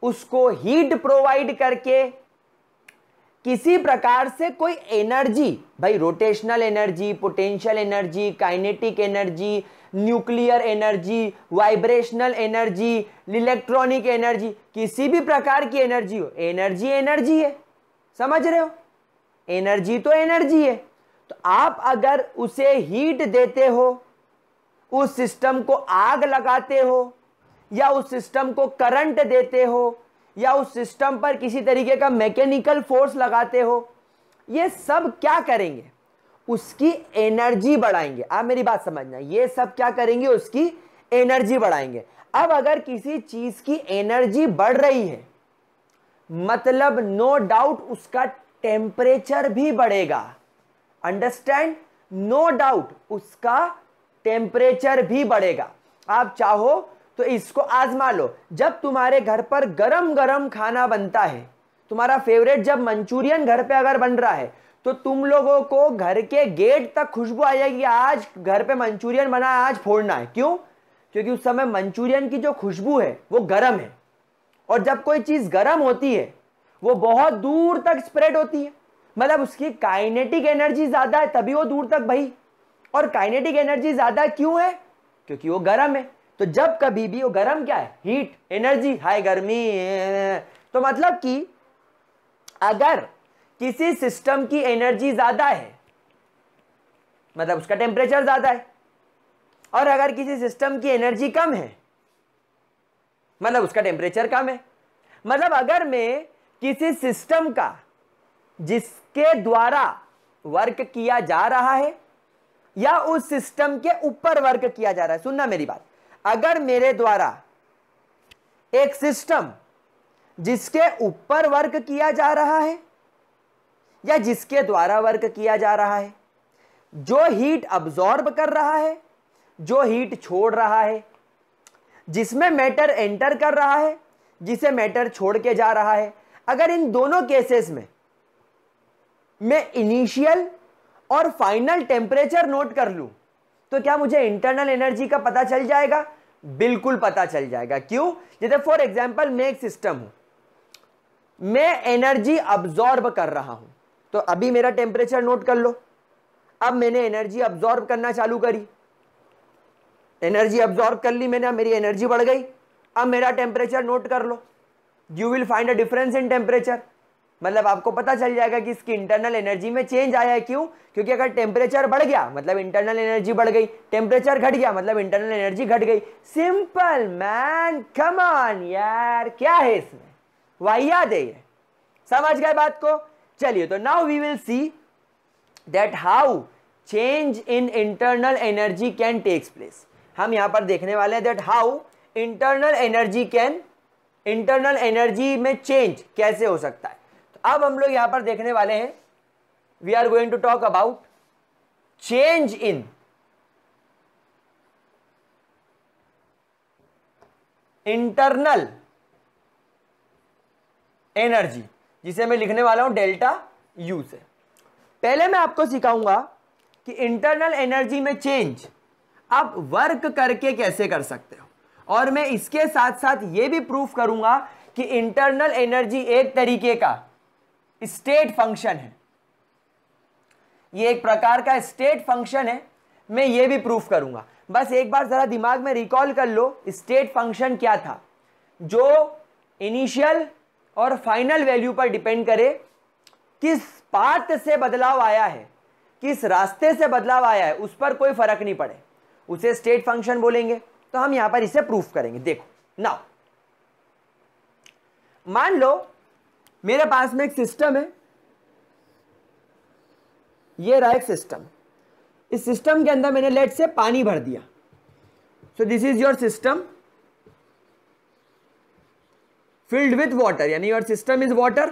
[SPEAKER 1] उसको हीट प्रोवाइड करके किसी प्रकार से कोई एनर्जी भाई rotational energy potential energy kinetic energy nuclear energy vibrational energy electronic energy किसी भी प्रकार की एनर्जी हो एनर्जी एनर्जी है समझ रहे हो एनर्जी तो एनर्जी है तो आप अगर उसे हीट देते हो उस सिस्टम को आग लगाते हो या उस सिस्टम को करंट देते हो या उस सिस्टम पर किसी तरीके का मैकेनिकल फोर्स लगाते हो ये सब क्या करेंगे उसकी एनर्जी बढ़ाएंगे आप मेरी बात समझना ये सब क्या करेंगे उसकी एनर्जी बढ़ाएंगे अब अगर किसी चीज़ की एनर्जी बढ़ रही है मतलब नो no डाउट उसका टेम्परेचर भी बढ़ेगा अंडरस्टैंड नो डाउट उसका टेम्परेचर भी बढ़ेगा आप चाहो तो इसको आजमा लो जब तुम्हारे घर पर गरम गरम खाना बनता है तुम्हारा फेवरेट जब मंचूरियन घर पे अगर बन रहा है तो तुम लोगों को घर के गेट तक खुशबू आ जाएगी आज घर पे मंचूरियन बना आज फोड़ना है क्यों क्योंकि उस समय मंचूरियन की जो खुशबू है वो गर्म है और जब कोई चीज़ गर्म होती है वो बहुत दूर तक स्प्रेड होती है मतलब उसकी काइनेटिक एनर्जी ज़्यादा है तभी वो दूर तक भाई और काइनेटिक एनर्जी ज्यादा क्यों है क्योंकि वो गर्म है तो जब कभी भी वो गर्म क्या है हीट एनर्जी हाई गर्मी तो मतलब कि अगर किसी सिस्टम की एनर्जी ज्यादा है मतलब उसका टेम्परेचर ज्यादा है और अगर किसी सिस्टम की एनर्जी कम है मतलब उसका टेम्परेचर कम है मतलब अगर मैं किसी सिस्टम का जिसके द्वारा वर्क किया जा रहा है या उस सिस्टम के ऊपर वर्क किया जा रहा है सुनना मेरी बात अगर मेरे द्वारा एक सिस्टम जिसके ऊपर वर्क किया जा रहा है या जिसके द्वारा वर्क किया जा रहा है जो हीट अब्जॉर्ब कर रहा है जो हीट छोड़ रहा है जिसमें मैटर एंटर कर रहा है जिसे मैटर छोड़ के जा रहा है अगर इन दोनों केसेस में मैं इनिशियल और फाइनल टेम्परेचर नोट कर लू तो क्या मुझे इंटरनल एनर्जी का पता चल जाएगा बिल्कुल पता चल जाएगा क्यों जैसे फॉर एग्जाम्पल मैं एक सिस्टम हूं मैं एनर्जी अब्जॉर्ब कर रहा हूं तो अभी मेरा टेम्परेचर नोट कर लो अब मैंने एनर्जी अब्जॉर्ब करना चालू करी एनर्जी अब्जॉर्ब कर ली मैंने मेरी एनर्जी बढ़ गई अब मेरा टेम्परेचर नोट कर लो you will find a difference in temperature मतलब आपको पता चल जाएगा कि इसकी इंटरनल एनर्जी में चेंज आया है क्यों क्योंकि अगर टेम्परेचर बढ़ गया मतलब इंटरनल एनर्जी बढ़ गई टेम्परेचर घट गया मतलब इंटरनल एनर्जी घट गई सिंपल मैन कम ऑन यार क्या है इसमें वाहियात है ये समझ गए बात को चलिए तो now we will see that how change in internal energy can takes place हम यहां पर देखने वाले हैं that how internal energy can internal energy में चेंज कैसे हो सकता है अब हम लोग यहां पर देखने वाले हैं we are going to talk about change in internal energy जिसे मैं लिखने वाला हूं डेल्टा यू से पहले मैं आपको सिखाऊंगा कि इंटरनल एनर्जी में चेंज आप वर्क करके कैसे कर सकते हो और मैं इसके साथ साथ ये भी प्रूफ करूंगा कि इंटरनल एनर्जी एक तरीके का स्टेट फंक्शन है ये एक प्रकार का स्टेट फंक्शन है मैं ये भी प्रूफ करूंगा बस एक बार जरा दिमाग में रिकॉल कर लो स्टेट फंक्शन क्या था जो इनिशियल और फाइनल वैल्यू पर डिपेंड करे किस पार्ट से बदलाव आया है किस रास्ते से बदलाव आया है उस पर कोई फर्क नहीं पड़े उसे स्टेट फंक्शन बोलेंगे तो हम यहां पर इसे प्रूफ करेंगे देखो नाउ मान लो मेरे पास में एक सिस्टम है ये रहा एक सिस्टम इस सिस्टम के अंदर मैंने लेट से पानी भर दिया so this is your system filled with water यानी योर सिस्टम इज वाटर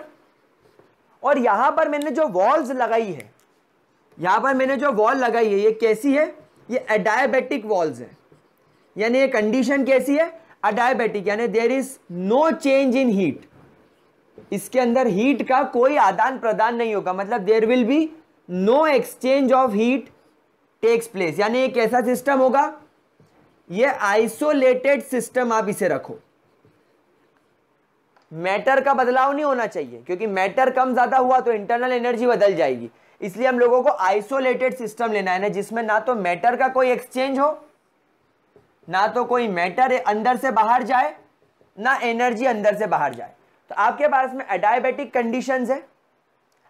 [SPEAKER 1] और यहां पर मैंने जो वॉल्स लगाई है यहां पर मैंने जो वॉल लगाई है ये कैसी है ये अडायबेटिक वॉल्स है यानी ये कंडीशन कैसी है अडायबेटिक यानी there is no change in heat इसके अंदर हीट का कोई आदान प्रदान नहीं होगा मतलब there will be no exchange of heat takes place यानी एक ऐसा सिस्टम होगा ये आइसोलेटेड सिस्टम आप इसे रखो मैटर का बदलाव नहीं होना चाहिए क्योंकि मैटर कम ज़्यादा हुआ तो इंटरनल एनर्जी बदल जाएगी इसलिए हम लोगों को आइसोलेटेड सिस्टम लेना है ना जिसमें ना तो मैटर का कोई एक्सचेंज हो ना तो कोई मैटर अंदर से बाहर जाए ना एनर्जी अंदर से बाहर जाए तो आपके पास में एडायबेटिक कंडीशन है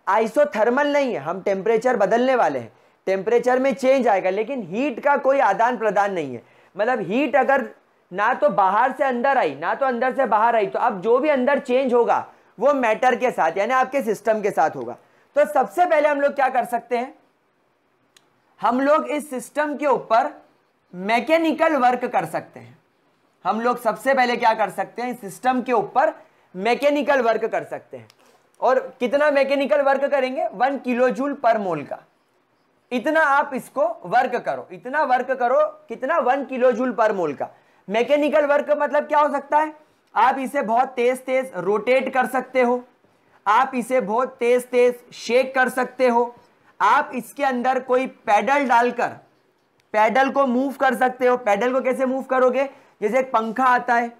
[SPEAKER 1] आइसोथर्मल नहीं है हम टेम्परेचर बदलने वाले हैं टेम्परेचर में चेंज आएगा लेकिन हीट का कोई आदान प्रदान नहीं है मतलब हीट अगर ना तो बाहर से अंदर आई ना तो अंदर से बाहर आई तो अब जो भी अंदर चेंज होगा वो मैटर के साथ यानी आपके सिस्टम के साथ होगा तो सबसे पहले हम लोग क्या कर सकते हैं हम लोग इस सिस्टम के ऊपर मैकेनिकल वर्क कर सकते हैं हम लोग सबसे पहले क्या कर सकते हैं सिस्टम के ऊपर मैकेनिकल वर्क कर सकते हैं और कितना मैकेनिकल वर्क करेंगे वन किलो जूल पर मोल का इतना आप इसको वर्क करो इतना वर्क करो कितना वन किलो जूल पर मोल का मैकेनिकल वर्क मतलब क्या हो सकता है आप इसे बहुत तेज तेज रोटेट कर सकते हो आप इसे बहुत तेज तेज शेक कर सकते हो आप इसके अंदर कोई पैडल डालकर पैडल को मूव कर सकते हो पैडल को कैसे मूव करोगे जैसे एक पंखा आता है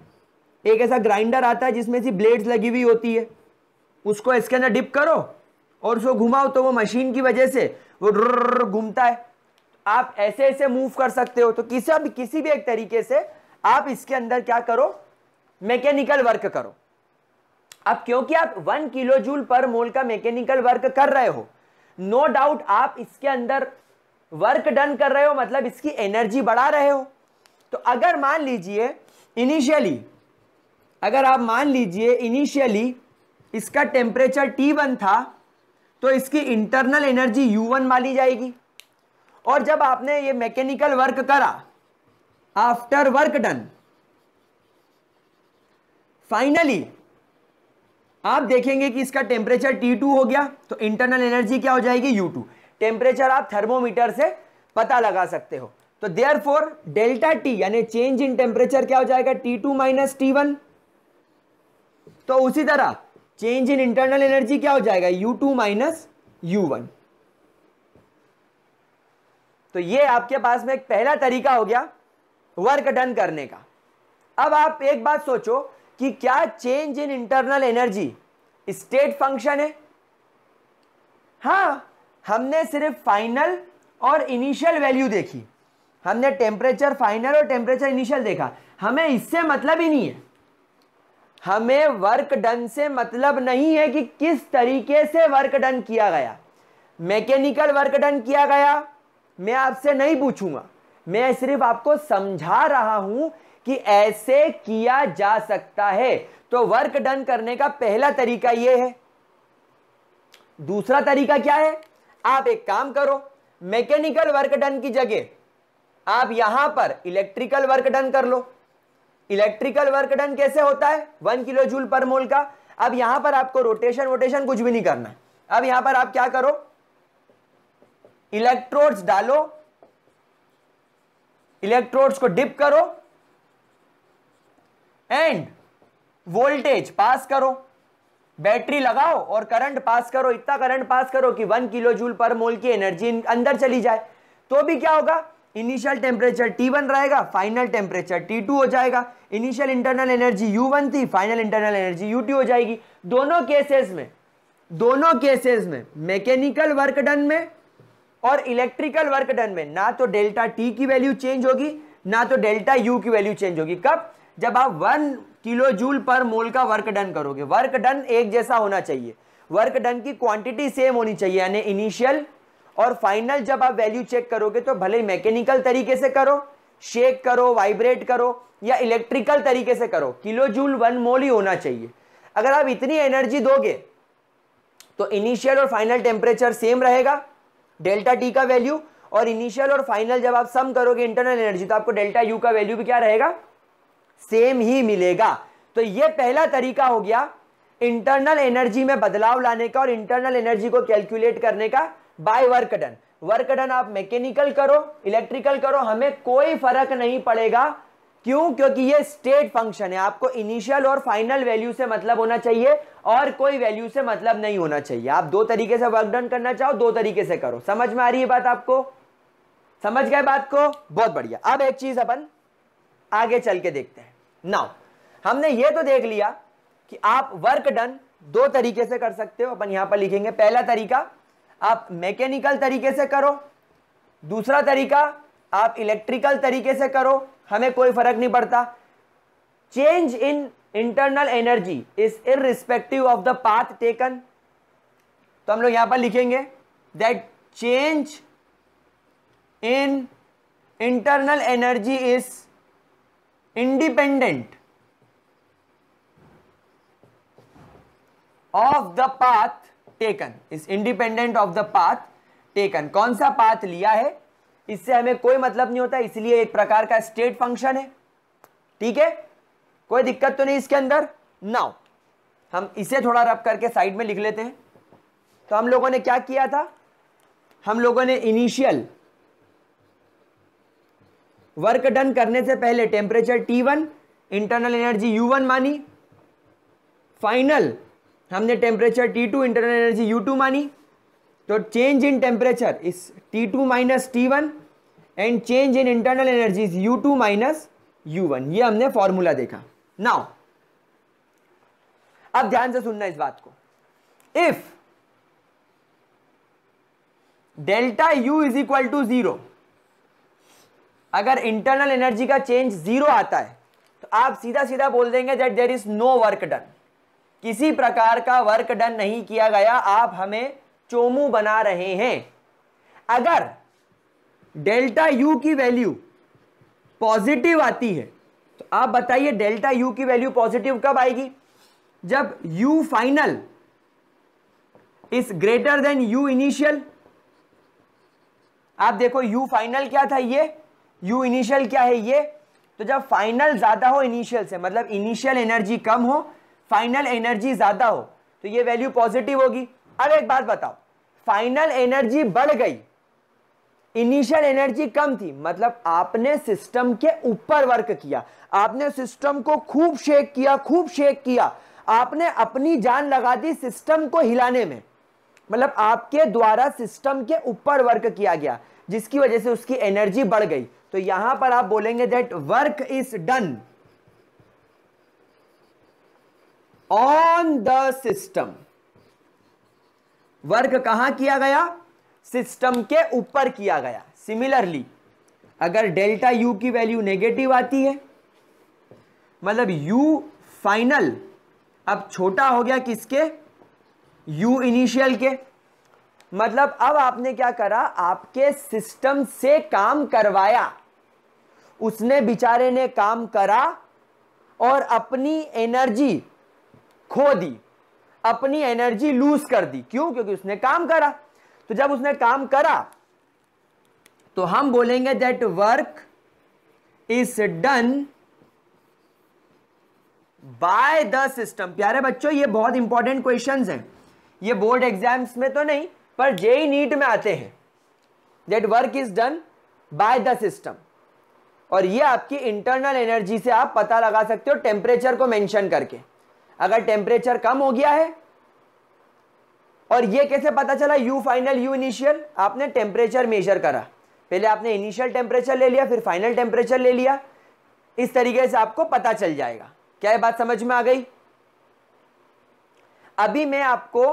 [SPEAKER 1] एक ऐसा ग्राइंडर आता है जिसमें से ब्लेड्स लगी हुई होती है उसको इसके अंदर डिप करो और उसको घुमाओ तो वो मशीन की वजह से वो घूमता है आप ऐसे ऐसे मूव कर सकते हो तो किसी भी किसी भी एक तरीके से आप इसके अंदर क्या करो मैकेनिकल वर्क करो अब क्योंकि आप वन किलो जूल पर मोल का मैकेनिकल वर्क कर रहे हो नो no डाउट आप इसके अंदर वर्क डन कर रहे हो मतलब इसकी एनर्जी बढ़ा रहे हो तो अगर मान लीजिए इनिशियली अगर आप मान लीजिए इनिशियली इसका टेम्परेचर टी वन था तो इसकी इंटरनल एनर्जी यू वन मानी जाएगी और जब आपने ये मैकेनिकल वर्क करा आफ्टर वर्क डन फाइनली आप देखेंगे कि इसका टेम्परेचर T2 हो गया तो इंटरनल एनर्जी क्या हो जाएगी U2 टेम्परेचर आप थर्मोमीटर से पता लगा सकते हो तो देयर फोर डेल्टा टी यानी चेंज इन टेम्परेचर क्या हो जाएगा T two minus T one तो उसी तरह चेंज इन इंटरनल एनर्जी क्या हो जाएगा U two minus U one तो ये आपके पास में एक पहला तरीका हो गया वर्क डन करने का अब आप एक बात सोचो कि क्या change in internal energy state function है हाँ हमने सिर्फ फाइनल और इनिशियल वैल्यू देखी हमने टेम्परेचर फाइनल और टेम्परेचर इनिशियल देखा हमें इससे मतलब ही नहीं है हमें वर्क डन से मतलब नहीं है कि किस तरीके से वर्क डन किया गया मैकेनिकल वर्क डन किया गया मैं आपसे नहीं पूछूंगा मैं सिर्फ आपको समझा रहा हूं कि ऐसे किया जा सकता है तो वर्क डन करने का पहला तरीका यह है दूसरा तरीका क्या है आप एक काम करो मैकेनिकल वर्क डन की जगह आप यहां पर इलेक्ट्रिकल वर्क डन कर लो इलेक्ट्रिकल वर्क डन कैसे होता है वन किलो जूल पर मोल का अब यहां पर आपको रोटेशन वोटेशन कुछ भी नहीं करना है अब यहां पर आप क्या करो इलेक्ट्रोड्स डालो इलेक्ट्रोड्स को डिप करो एंड वोल्टेज पास करो बैटरी लगाओ और करंट पास करो इतना करंट पास करो कि वन किलो जूल पर मोल की एनर्जी अंदर चली जाए तो भी क्या होगा इनिशियल टेम्परेचर T1 रहेगा फाइनल टेम्परेचर T2 हो जाएगा इनिशियल इंटरनल एनर्जी U1 थी फाइनल इंटरनल एनर्जी U2 हो जाएगी दोनों केसेस में दोनों केसेस में मैकेनिकल वर्क डन में और इलेक्ट्रिकल वर्क डन में ना तो डेल्टा टी की वैल्यू चेंज होगी ना तो डेल्टा यू की वैल्यू चेंज होगी कब जब आप वन किलो जूल पर मोल का वर्क डन करोगे वर्क डन एक जैसा होना चाहिए वर्क डन की क्वांटिटी सेम होनी चाहिए यानी इनिशियल और फाइनल जब आप वैल्यू चेक करोगे तो भले मैकेनिकल तरीके से करो शेक करो वाइब्रेट करो या इलेक्ट्रिकल तरीके से करो किलो जूल वन मोल ही होना चाहिए अगर आप इतनी एनर्जी दोगे तो इनिशियल और फाइनल टेम्परेचर सेम रहेगा डेल्टा टी का वैल्यू और इनिशियल और फाइनल जब आप सम करोगे इंटरनल एनर्जी तो आपको डेल्टा यू का वैल्यू भी क्या रहेगा सेम ही मिलेगा तो ये पहला तरीका हो गया इंटरनल एनर्जी में बदलाव लाने का और इंटरनल एनर्जी को कैलकुलेट करने का by work done work done आप मैकेनिकल करो इलेक्ट्रिकल करो हमें कोई फर्क नहीं पड़ेगा क्यों क्योंकि ये स्टेट फंक्शन है आपको इनिशियल और फाइनल वैल्यू से मतलब होना चाहिए और कोई वैल्यू से मतलब नहीं होना चाहिए आप दो तरीके से वर्क डन करना चाहो दो तरीके से करो समझ में आ रही है बात आपको समझ गए बात को बहुत बढ़िया अब एक चीज अपन आगे चल के देखते हैं नाउ हमने ये तो देख लिया कि आप वर्क डन दो तरीके से कर सकते हो अपन यहां पर लिखेंगे पहला तरीका आप मैकेनिकल तरीके से करो दूसरा तरीका आप इलेक्ट्रिकल तरीके से करो हमें कोई फर्क नहीं पड़ता change in internal energy is in respective of the path taken तो हम लोग यहां पर लिखेंगे that change in internal energy is independent of the path taken is independent of the path taken कौन सा पाथ लिया है इससे हमें कोई मतलब नहीं होता इसलिए एक प्रकार का स्टेट फंक्शन है ठीक है कोई दिक्कत तो नहीं इसके अंदर नाउ हम इसे थोड़ा रब करके साइड में लिख लेते हैं तो हम लोगों ने क्या किया था हम लोगों ने इनिशियल वर्क डन करने से पहले temperature T1 internal energy U1 मानी फाइनल हमने temperature T two internal energy U two मानी तो change in temperature is T two minus T one and change in internal energy is U two minus U one ये हमने formula देखा now अब ध्यान से सुनना इस बात को if delta U is equal to zero अगर इंटरनल एनर्जी का चेंज जीरो आता है तो आप सीधा सीधा बोल देंगे that there is no work done किसी प्रकार का वर्क डन नहीं किया गया आप हमें चोमू बना रहे हैं अगर डेल्टा यू की वैल्यू पॉजिटिव आती है तो आप बताइए डेल्टा यू की वैल्यू पॉजिटिव कब आएगी जब U final is greater than U initial आप देखो यू फाइनल क्या था ये यू इनिशियल क्या है ये तो जब फाइनल ज्यादा हो इनिशियल से मतलब इनिशियल एनर्जी कम हो फाइनल एनर्जी ज्यादा हो तो ये वैल्यू पॉजिटिव होगी अब एक बात बताओ फाइनल एनर्जी बढ़ गई इनिशियल एनर्जी कम थी मतलब आपने सिस्टम के ऊपर वर्क किया आपने सिस्टम को खूब शेक किया खूब शेक किया आपने अपनी जान लगा दी सिस्टम को हिलाने में मतलब आपके द्वारा सिस्टम के ऊपर वर्क किया गया जिसकी वजह से उसकी एनर्जी बढ़ गई तो यहां पर आप बोलेंगे that work is done on the system work कहां किया गया सिस्टम के ऊपर किया गया सिमिलरली अगर डेल्टा यू की वैल्यू नेगेटिव आती है मतलब यू फाइनल अब छोटा हो गया किसके यू इनिशियल के मतलब अब आपने क्या करा आपके सिस्टम से काम करवाया उसने बेचारे ने काम करा और अपनी एनर्जी खो दी अपनी एनर्जी लूज कर दी क्यों क्योंकि उसने काम करा तो जब उसने काम करा तो हम बोलेंगे that work is done by the system प्यारे बच्चों ये बहुत इंपॉर्टेंट क्वेश्चंस हैं ये बोर्ड एग्जाम्स में तो नहीं पर जेई नीट e में आते हैं that work is done by the system और ये आपकी इंटरनल एनर्जी से आप पता लगा सकते हो टेम्परेचर को मेंशन करके अगर टेम्परेचर कम हो गया है और ये कैसे पता चला यू फाइनल यू इनिशियल आपने टेम्परेचर मेजर करा पहले आपने इनिशियल टेम्परेचर ले लिया फिर फाइनल टेम्परेचर ले लिया इस तरीके से आपको पता चल जाएगा क्या ये बात समझ में आ गई अभी मैं आपको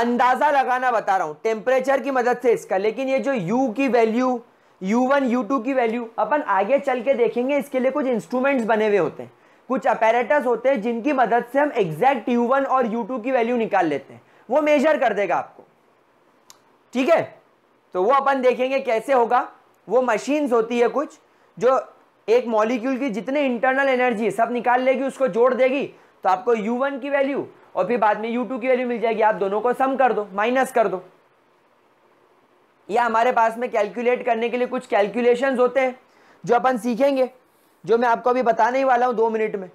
[SPEAKER 1] अंदाजा लगाना बता रहा हूं टेम्परेचर की मदद से इसका लेकिन ये जो यू की value U one U two की वैल्यू अपन आगे चल के देखेंगे इसके लिए कुछ इंस्ट्रूमेंट्स बने हुए होते हैं कुछ अपेरेटस होते हैं जिनकी मदद से हम एग्जैक्ट U1 और U2 की वैल्यू निकाल लेते हैं वो मेजर कर देगा आपको ठीक है तो वो अपन देखेंगे कैसे होगा वो मशीन्स होती है कुछ जो एक मॉलिक्यूल की जितने इंटरनल एनर्जी सब निकाल लेगी उसको जोड़ देगी तो आपको U1 की वैल्यू और फिर बाद में U2 की वैल्यू मिल जाएगी आप दोनों को सम कर दो माइनस कर दो या हमारे पास में कैलकुलेट करने के लिए कुछ कैलकुलेशंस होते हैं जो अपन सीखेंगे जो मैं आपको अभी बताने ही वाला हूं दो मिनट में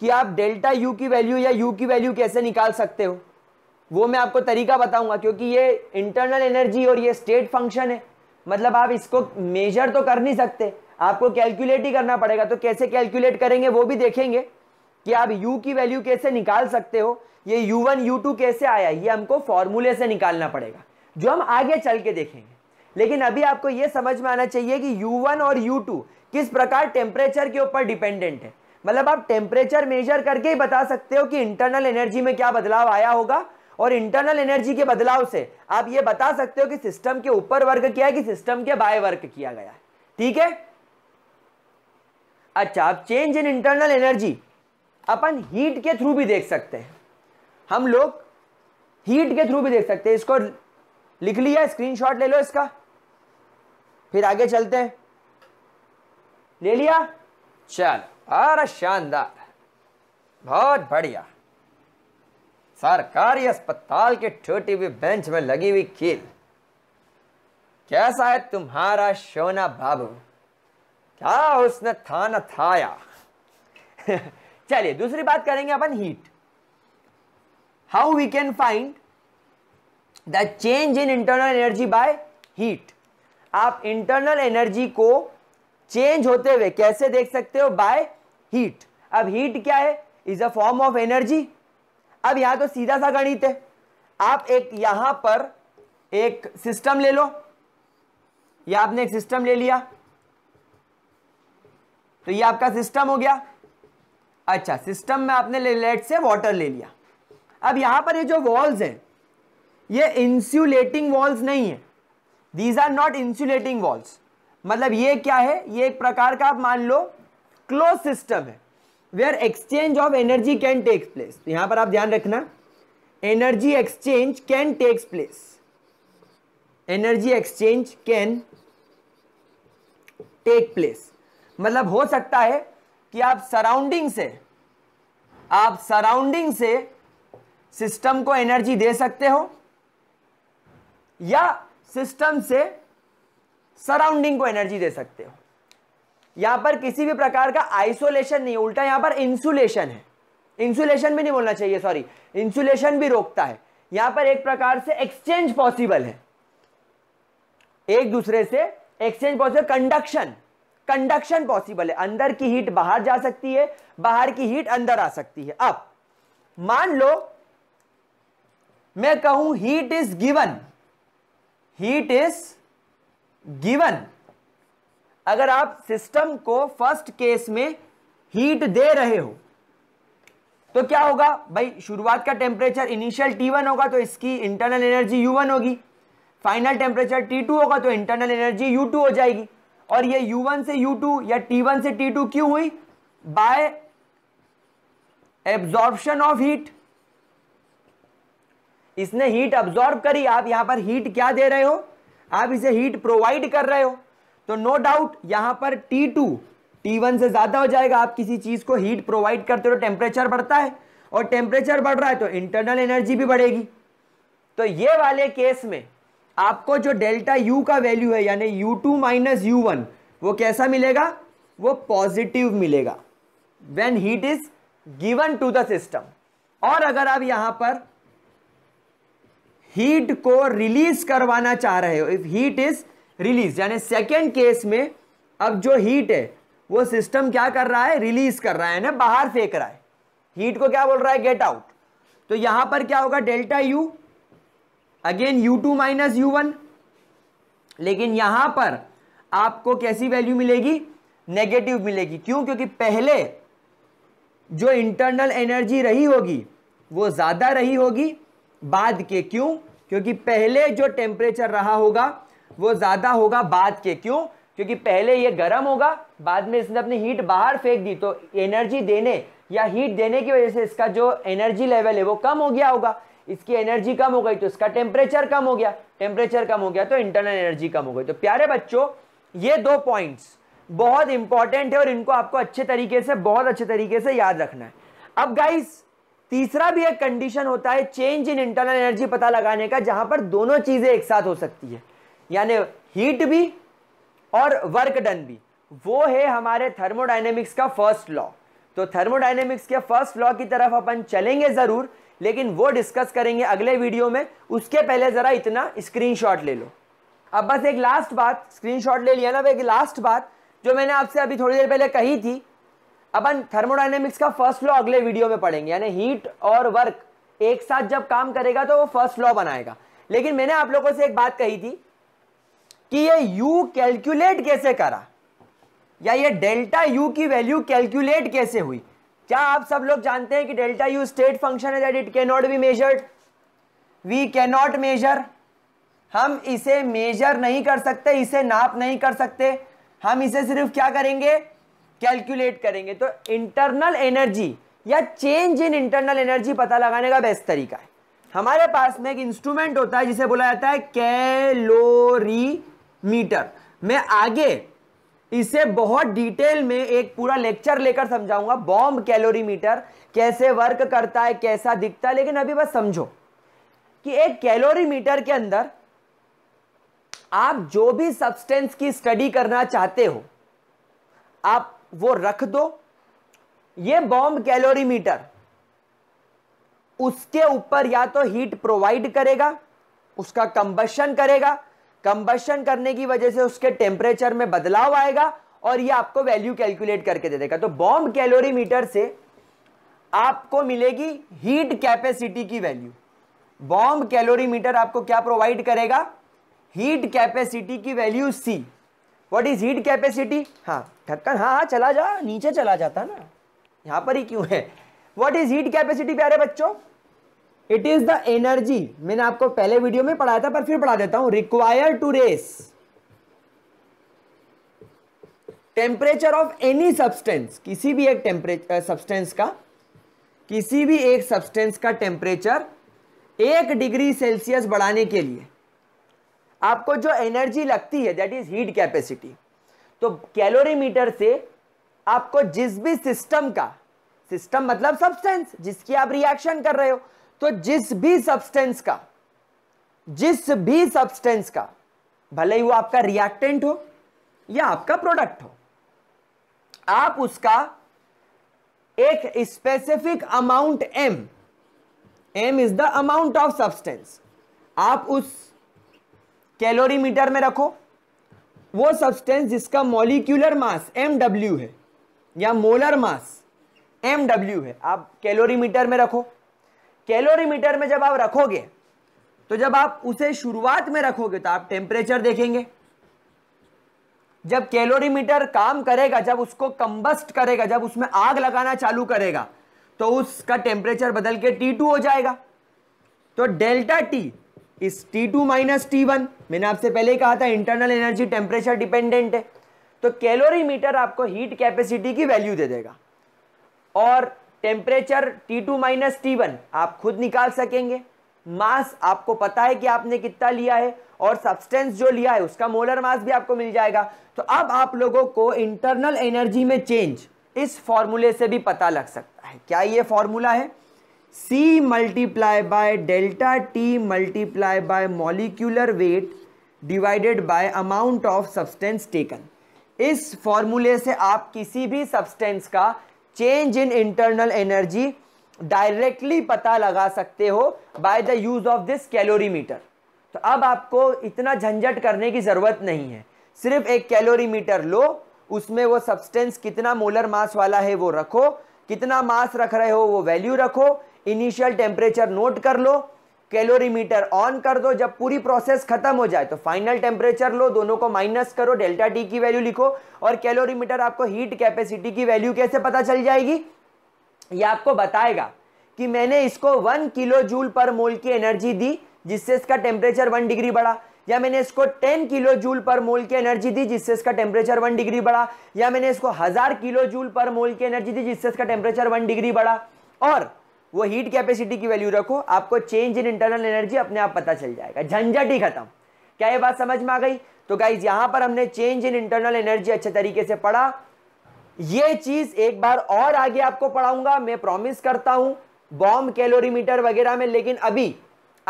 [SPEAKER 1] कि आप डेल्टा यू की वैल्यू या यू की वैल्यू कैसे निकाल सकते हो वो मैं आपको तरीका बताऊंगा क्योंकि ये इंटरनल एनर्जी और ये स्टेट फंक्शन है मतलब आप इसको मेजर तो कर नहीं सकते आपको कैलकुलेट ही करना पड़ेगा तो कैसे कैलकुलेट करेंगे वो भी देखेंगे कि आप u की वैल्यू कैसे निकाल सकते हो ये u1 u2 कैसे आया ये हमको फॉर्मूले से निकालना पड़ेगा जो हम आगे चल के देखेंगे लेकिन अभी आपको ये समझ में आना चाहिए कि u1 और u2 किस प्रकार टेम्परेचर के ऊपर डिपेंडेंट है मतलब आप टेम्परेचर मेजर करके ही बता सकते हो कि इंटरनल एनर्जी में क्या बदलाव आया होगा और इंटरनल एनर्जी के बदलाव से आप ये बता सकते हो कि सिस्टम के ऊपर वर्क किया है कि सिस्टम के बाय वर्क किया गया है ठीक है अच्छा आप चेंज इन इंटरनल एनर्जी अपन हीट के थ्रू भी देख सकते हैं हम लोग हीट के थ्रू भी देख सकते हैं इसको लिख लिया स्क्रीनशॉट ले लो इसका फिर आगे चलते हैं ले लिया चल अरे शानदार बहुत बढ़िया सरकारी अस्पताल के छोटी हुई बेंच में लगी हुई खील कैसा है तुम्हारा सोना बाबू क्या उसने थाना थाया (laughs) चलिए दूसरी बात करेंगे अपन heat how we can find the change in internal energy by heat आप इंटरनल एनर्जी को चेंज होते हुए कैसे देख सकते हो बाय हीट अब हीट क्या है is a form of energy अब यहां तो सीधा सा गणित है आप एक यहां पर एक सिस्टम ले लो या आपने एक सिस्टम ले लिया तो ये आपका सिस्टम हो गया अच्छा सिस्टम में आपने लेट से वाटर ले लिया अब यहां पर ये जो वॉल्स हैं ये इंसुलेटिंग वॉल्स नहीं है these are not insulating walls मतलब ये क्या है ये एक प्रकार का आप मान लो क्लोज सिस्टम है where exchange of energy can takes place यहां पर आप ध्यान रखना energy exchange can takes place energy exchange can take place मतलब हो सकता है कि आप सराउंडिंग से आप सराउंडिंग से सिस्टम को एनर्जी दे सकते हो या सिस्टम से सराउंडिंग को एनर्जी दे सकते हो यहां पर किसी भी प्रकार का आइसोलेशन नहीं उल्टा यहां पर इंसुलेशन है इंसुलेशन भी नहीं बोलना चाहिए सॉरी इंसुलेशन भी रोकता है यहां पर एक प्रकार से एक्सचेंज पॉसिबल है एक दूसरे से exchange possible conduction conduction possible है अंदर की हीट बाहर जा सकती है बाहर की हीट अंदर आ सकती है अब मान लो मैं कहूं heat is given heat is given अगर आप सिस्टम को फर्स्ट केस में हीट दे रहे हो तो क्या होगा भाई शुरुआत का टेम्परेचर इनिशियल T1 होगा तो इसकी इंटरनल एनर्जी U1 होगी फाइनल टेम्परेचर T2 होगा तो इंटरनल एनर्जी U2 हो जाएगी और ये U1 से U2 या T1 से T2 क्यों हुई बाय एब्जॉर्प्शन ऑफ हीट इसने हीट अब्जॉर्ब करी आप यहां पर हीट क्या दे रहे हो आप इसे हीट प्रोवाइड कर रहे हो तो नो डाउट यहां पर टी टू टी वन से ज्यादा हो जाएगा आप किसी चीज को हीट प्रोवाइड करते हो टेम्परेचर तो बढ़ता है और टेम्परेचर बढ़ रहा है तो इंटरनल एनर्जी भी बढ़ेगी तो ये वाले केस में आपको जो डेल्टा यू का वैल्यू है यानी U two minus U one वो कैसा मिलेगा वो पॉजिटिव मिलेगा when heat is given to the system और अगर आप यहां पर हीट को रिलीज करवाना चाह रहे हो इफ हीट इज रिलीज यानी सेकेंड केस में अब जो हीट है वो सिस्टम क्या कर रहा है रिलीज कर रहा है ना बाहर फेंक रहा है हीट को क्या बोल रहा है गेट आउट तो यहां पर क्या होगा delta U again U two minus U one लेकिन यहां पर आपको कैसी वैल्यू मिलेगी नेगेटिव मिलेगी क्यों क्योंकि पहले जो इंटरनल एनर्जी रही होगी वो ज़्यादा रही होगी बाद के क्यों क्योंकि पहले जो टेम्परेचर रहा होगा वो ज़्यादा होगा बाद के क्यों क्योंकि पहले ये गर्म होगा बाद में इसने अपनी हीट बाहर फेंक दी तो एनर्जी देने या हीट देने की वजह से इसका जो एनर्जी लेवल है वो कम हो गया होगा इसकी एनर्जी कम हो गई तो इसका टेम्परेचर कम हो गया टेम्परेचर कम हो गया तो इंटरनल एनर्जी कम हो गई तो प्यारे बच्चों ये दो पॉइंट्स बहुत इंपॉर्टेंट है और इनको आपको अच्छे तरीके से बहुत अच्छे तरीके से याद रखना है अब गाइस तीसरा भी एक कंडीशन होता है चेंज इन इंटरनल एनर्जी पता लगाने का जहां पर दोनों चीजें एक साथ हो सकती है यानी हीट भी और वर्क डन भी वो है हमारे थर्मोडाइनेमिक्स का फर्स्ट लॉ तो थर्मोडाइनेमिक्स के फर्स्ट लॉ की तरफ अपन चलेंगे ज़रूर लेकिन वो डिस्कस करेंगे अगले वीडियो में उसके पहले ज़रा इतना स्क्रीनशॉट ले लो अब बस एक लास्ट बात स्क्रीनशॉट ले लिया ना एक लास्ट बात जो मैंने आपसे अभी थोड़ी देर पहले कही थी अपन थर्मोडाइनेमिक्स का फर्स्ट लॉ अगले वीडियो में पढ़ेंगे यानी हीट और वर्क एक साथ जब काम करेगा तो वो फर्स्ट लॉ बनाएगा लेकिन मैंने आप लोगों से एक बात कही थी कि ये U कैलकुलेट कैसे करा या ये डेल्टा U की वैल्यू कैलकुलेट कैसे हुई क्या आप सब लोग जानते हैं कि डेल्टा U स्टेट फंक्शन है that it can not be measured we can not measure हम इसे मेजर नहीं कर सकते इसे नाप नहीं कर सकते हम इसे सिर्फ क्या करेंगे कैलकुलेट करेंगे तो इंटरनल एनर्जी या चेंज इन इंटरनल एनर्जी पता लगाने का बेस्ट तरीका है हमारे पास में एक इंस्ट्रूमेंट होता है जिसे बोला जाता है कैलोरी मीटर मैं आगे इसे बहुत डिटेल में एक पूरा लेक्चर लेकर समझाऊंगा बॉम्ब कैलोरी मीटर कैसे वर्क करता है कैसा दिखता है लेकिन अभी बस समझो कि एक कैलोरी मीटर के अंदर आप जो भी सब्सटेंस की स्टडी करना चाहते हो आप वो रख दो ये बॉम्ब कैलोरीमीटर उसके ऊपर या तो हीट प्रोवाइड करेगा उसका कंबशन करेगा कंबशन करने की वजह से उसके टेम्परेचर में बदलाव आएगा और ये आपको वैल्यू कैलकुलेट करके दे देगा तो बॉम्ब कैलोरी मीटर से आपको मिलेगी हीट कैपेसिटी की वैल्यू बॉम्ब कैलोरी मीटर आपको क्या प्रोवाइड करेगा हीट कैपेसिटी की value C what is heat capacity हाँ ढक्कन हाँ हाँ चला जा नीचे चला जाता ना यहाँ पर ही क्यों है वॉट इज हीट कैपेसिटी प्यारे बच्चों इट इज द एनर्जी मैंने आपको पहले वीडियो में पढ़ाया था पर फिर पढ़ा देता हूं require to raise temperature of any substance किसी भी एक टेम्परेचर सब्सटेंस का किसी भी एक सब्सटेंस का टेम्परेचर एक डिग्री सेल्सियस बढ़ाने के लिए आपको जो एनर्जी लगती है दैट इज हीट कैपेसिटी तो कैलोरीमीटर से आपको जिस भी सिस्टम का सिस्टम मतलब सब्सटेंस जिसकी आप रिएक्शन कर रहे हो तो जिस भी सब्सटेंस का जिस भी सब्सटेंस का भले ही वो आपका रिएक्टेंट हो या आपका प्रोडक्ट हो आप उसका एक specific amount M M is the amount of substance आप उस कैलोरीमीटर में रखो वो सब्सटेंस जिसका मॉलिक्यूलर मास एम डब्ल्यू है या मोलर मास एम डब्ल्यू है आप कैलोरीमीटर में रखो कैलोरीमीटर में जब आप रखोगे तो जब आप उसे शुरुआत में रखोगे तो आप टेम्परेचर देखेंगे जब कैलोरीमीटर काम करेगा जब उसको कंबस्ट करेगा जब उसमें आग लगाना चालू करेगा तो उसका टेम्परेचर बदल के टी टू हो जाएगा तो डेल्टा टी इस T2 टू माइनस टी मैंने आपसे पहले ही कहा था इंटरनल एनर्जी टेम्परेचर डिपेंडेंट है तो कैलोरी मीटर आपको हीट कैपेसिटी की वैल्यू दे देगा और temperature T2 to minus T आप खुद निकाल सकेंगे मास आपको पता है कि आपने कितना लिया है और सब्सटेंस जो लिया है उसका मोलर मास भी आपको मिल जाएगा तो अब आप लोगों को इंटरनल एनर्जी में चेंज इस फॉर्मूले से भी पता लग सकता है क्या ये फॉर्मूला है C multiply by delta T multiply by molecular weight divided by amount of substance taken. इस फॉर्मूले से आप किसी भी सब्सटेंस का change in internal energy directly पता लगा सकते हो by the use of this calorimeter तो अब आपको इतना झंझट करने की ज़रूरत नहीं है सिर्फ एक कैलोरीमीटर लो उसमें वो सब्सटेंस कितना मोलर मास वाला है वो रखो कितना मास रख रहे हो वो वैल्यू रखो इनिशियल टेम्परेचर नोट कर लो कैलोरीमीटर ऑन कर दो जब पूरी प्रोसेस खत्म हो जाए तो फाइनल टेम्परेचर लो दोनों को माइनस करो डेल्टा टी की वैल्यू लिखो और कैलोरीमीटर आपको हीट कैपेसिटी की वैल्यू कैसे पता चल जाएगी ये आपको बताएगा कि मैंने इसको वन किलो जूल पर मोल की एनर्जी दी जिससे इसका टेम्परेचर वन डिग्री बढ़ा या मैंने इसको 10 किलो जूल पर मोल की एनर्जी दी जिससे इसका टेम्परेचर वन डिग्री बढ़ा या मैंने इसको हजार किलो जूल पर मोल की एनर्जी दी जिससे इसका टेम्परेचर वन डिग्री बढ़ा और वो हीट कैपेसिटी की वैल्यू रखो आपको चेंज इन इंटरनल एनर्जी अपने आप पता चल जाएगा झंझट ही खत्म क्या ये बात समझ में आ गई तो गाइज यहां पर हमने चेंज इन इंटरनल एनर्जी अच्छे तरीके से पढ़ा ये चीज एक बार और आगे आपको पढ़ाऊंगा मैं प्रॉमिस करता हूं बॉम्ब कैलोरीमीटर वगैरह में लेकिन अभी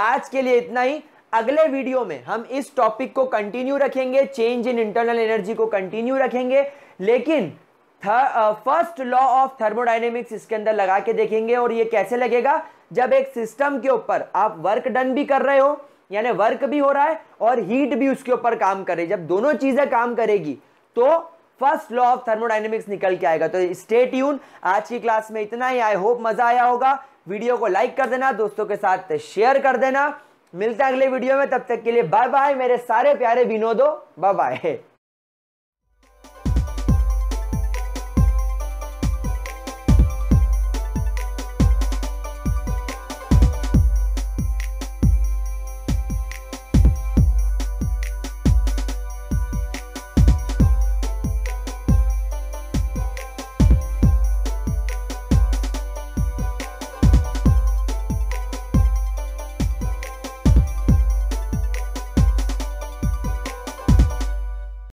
[SPEAKER 1] आज के लिए इतना ही अगले वीडियो में हम इस टॉपिक को कंटिन्यू रखेंगे चेंज इन इंटरनल एनर्जी को कंटिन्यू रखेंगे लेकिन फर्स्ट लॉ ऑफ थर्मोडाइनेमिक्स इसके अंदर लगा के देखेंगे और ये कैसे लगेगा जब एक सिस्टम के ऊपर आप वर्क डन भी कर रहे हो यानी वर्क भी हो रहा है और हीट भी उसके ऊपर काम कर रही है जब दोनों चीजें काम करेगी तो फर्स्ट लॉ ऑफ थर्मोडाइनेमिक्स निकल के आएगा तो स्टेट यून आज की क्लास में इतना ही आई होप मजा आया होगा वीडियो को लाइक कर देना दोस्तों के साथ शेयर कर देना मिलते हैं अगले वीडियो में तब तक के लिए बाय बाय मेरे सारे प्यारे विनोदो बाय बाय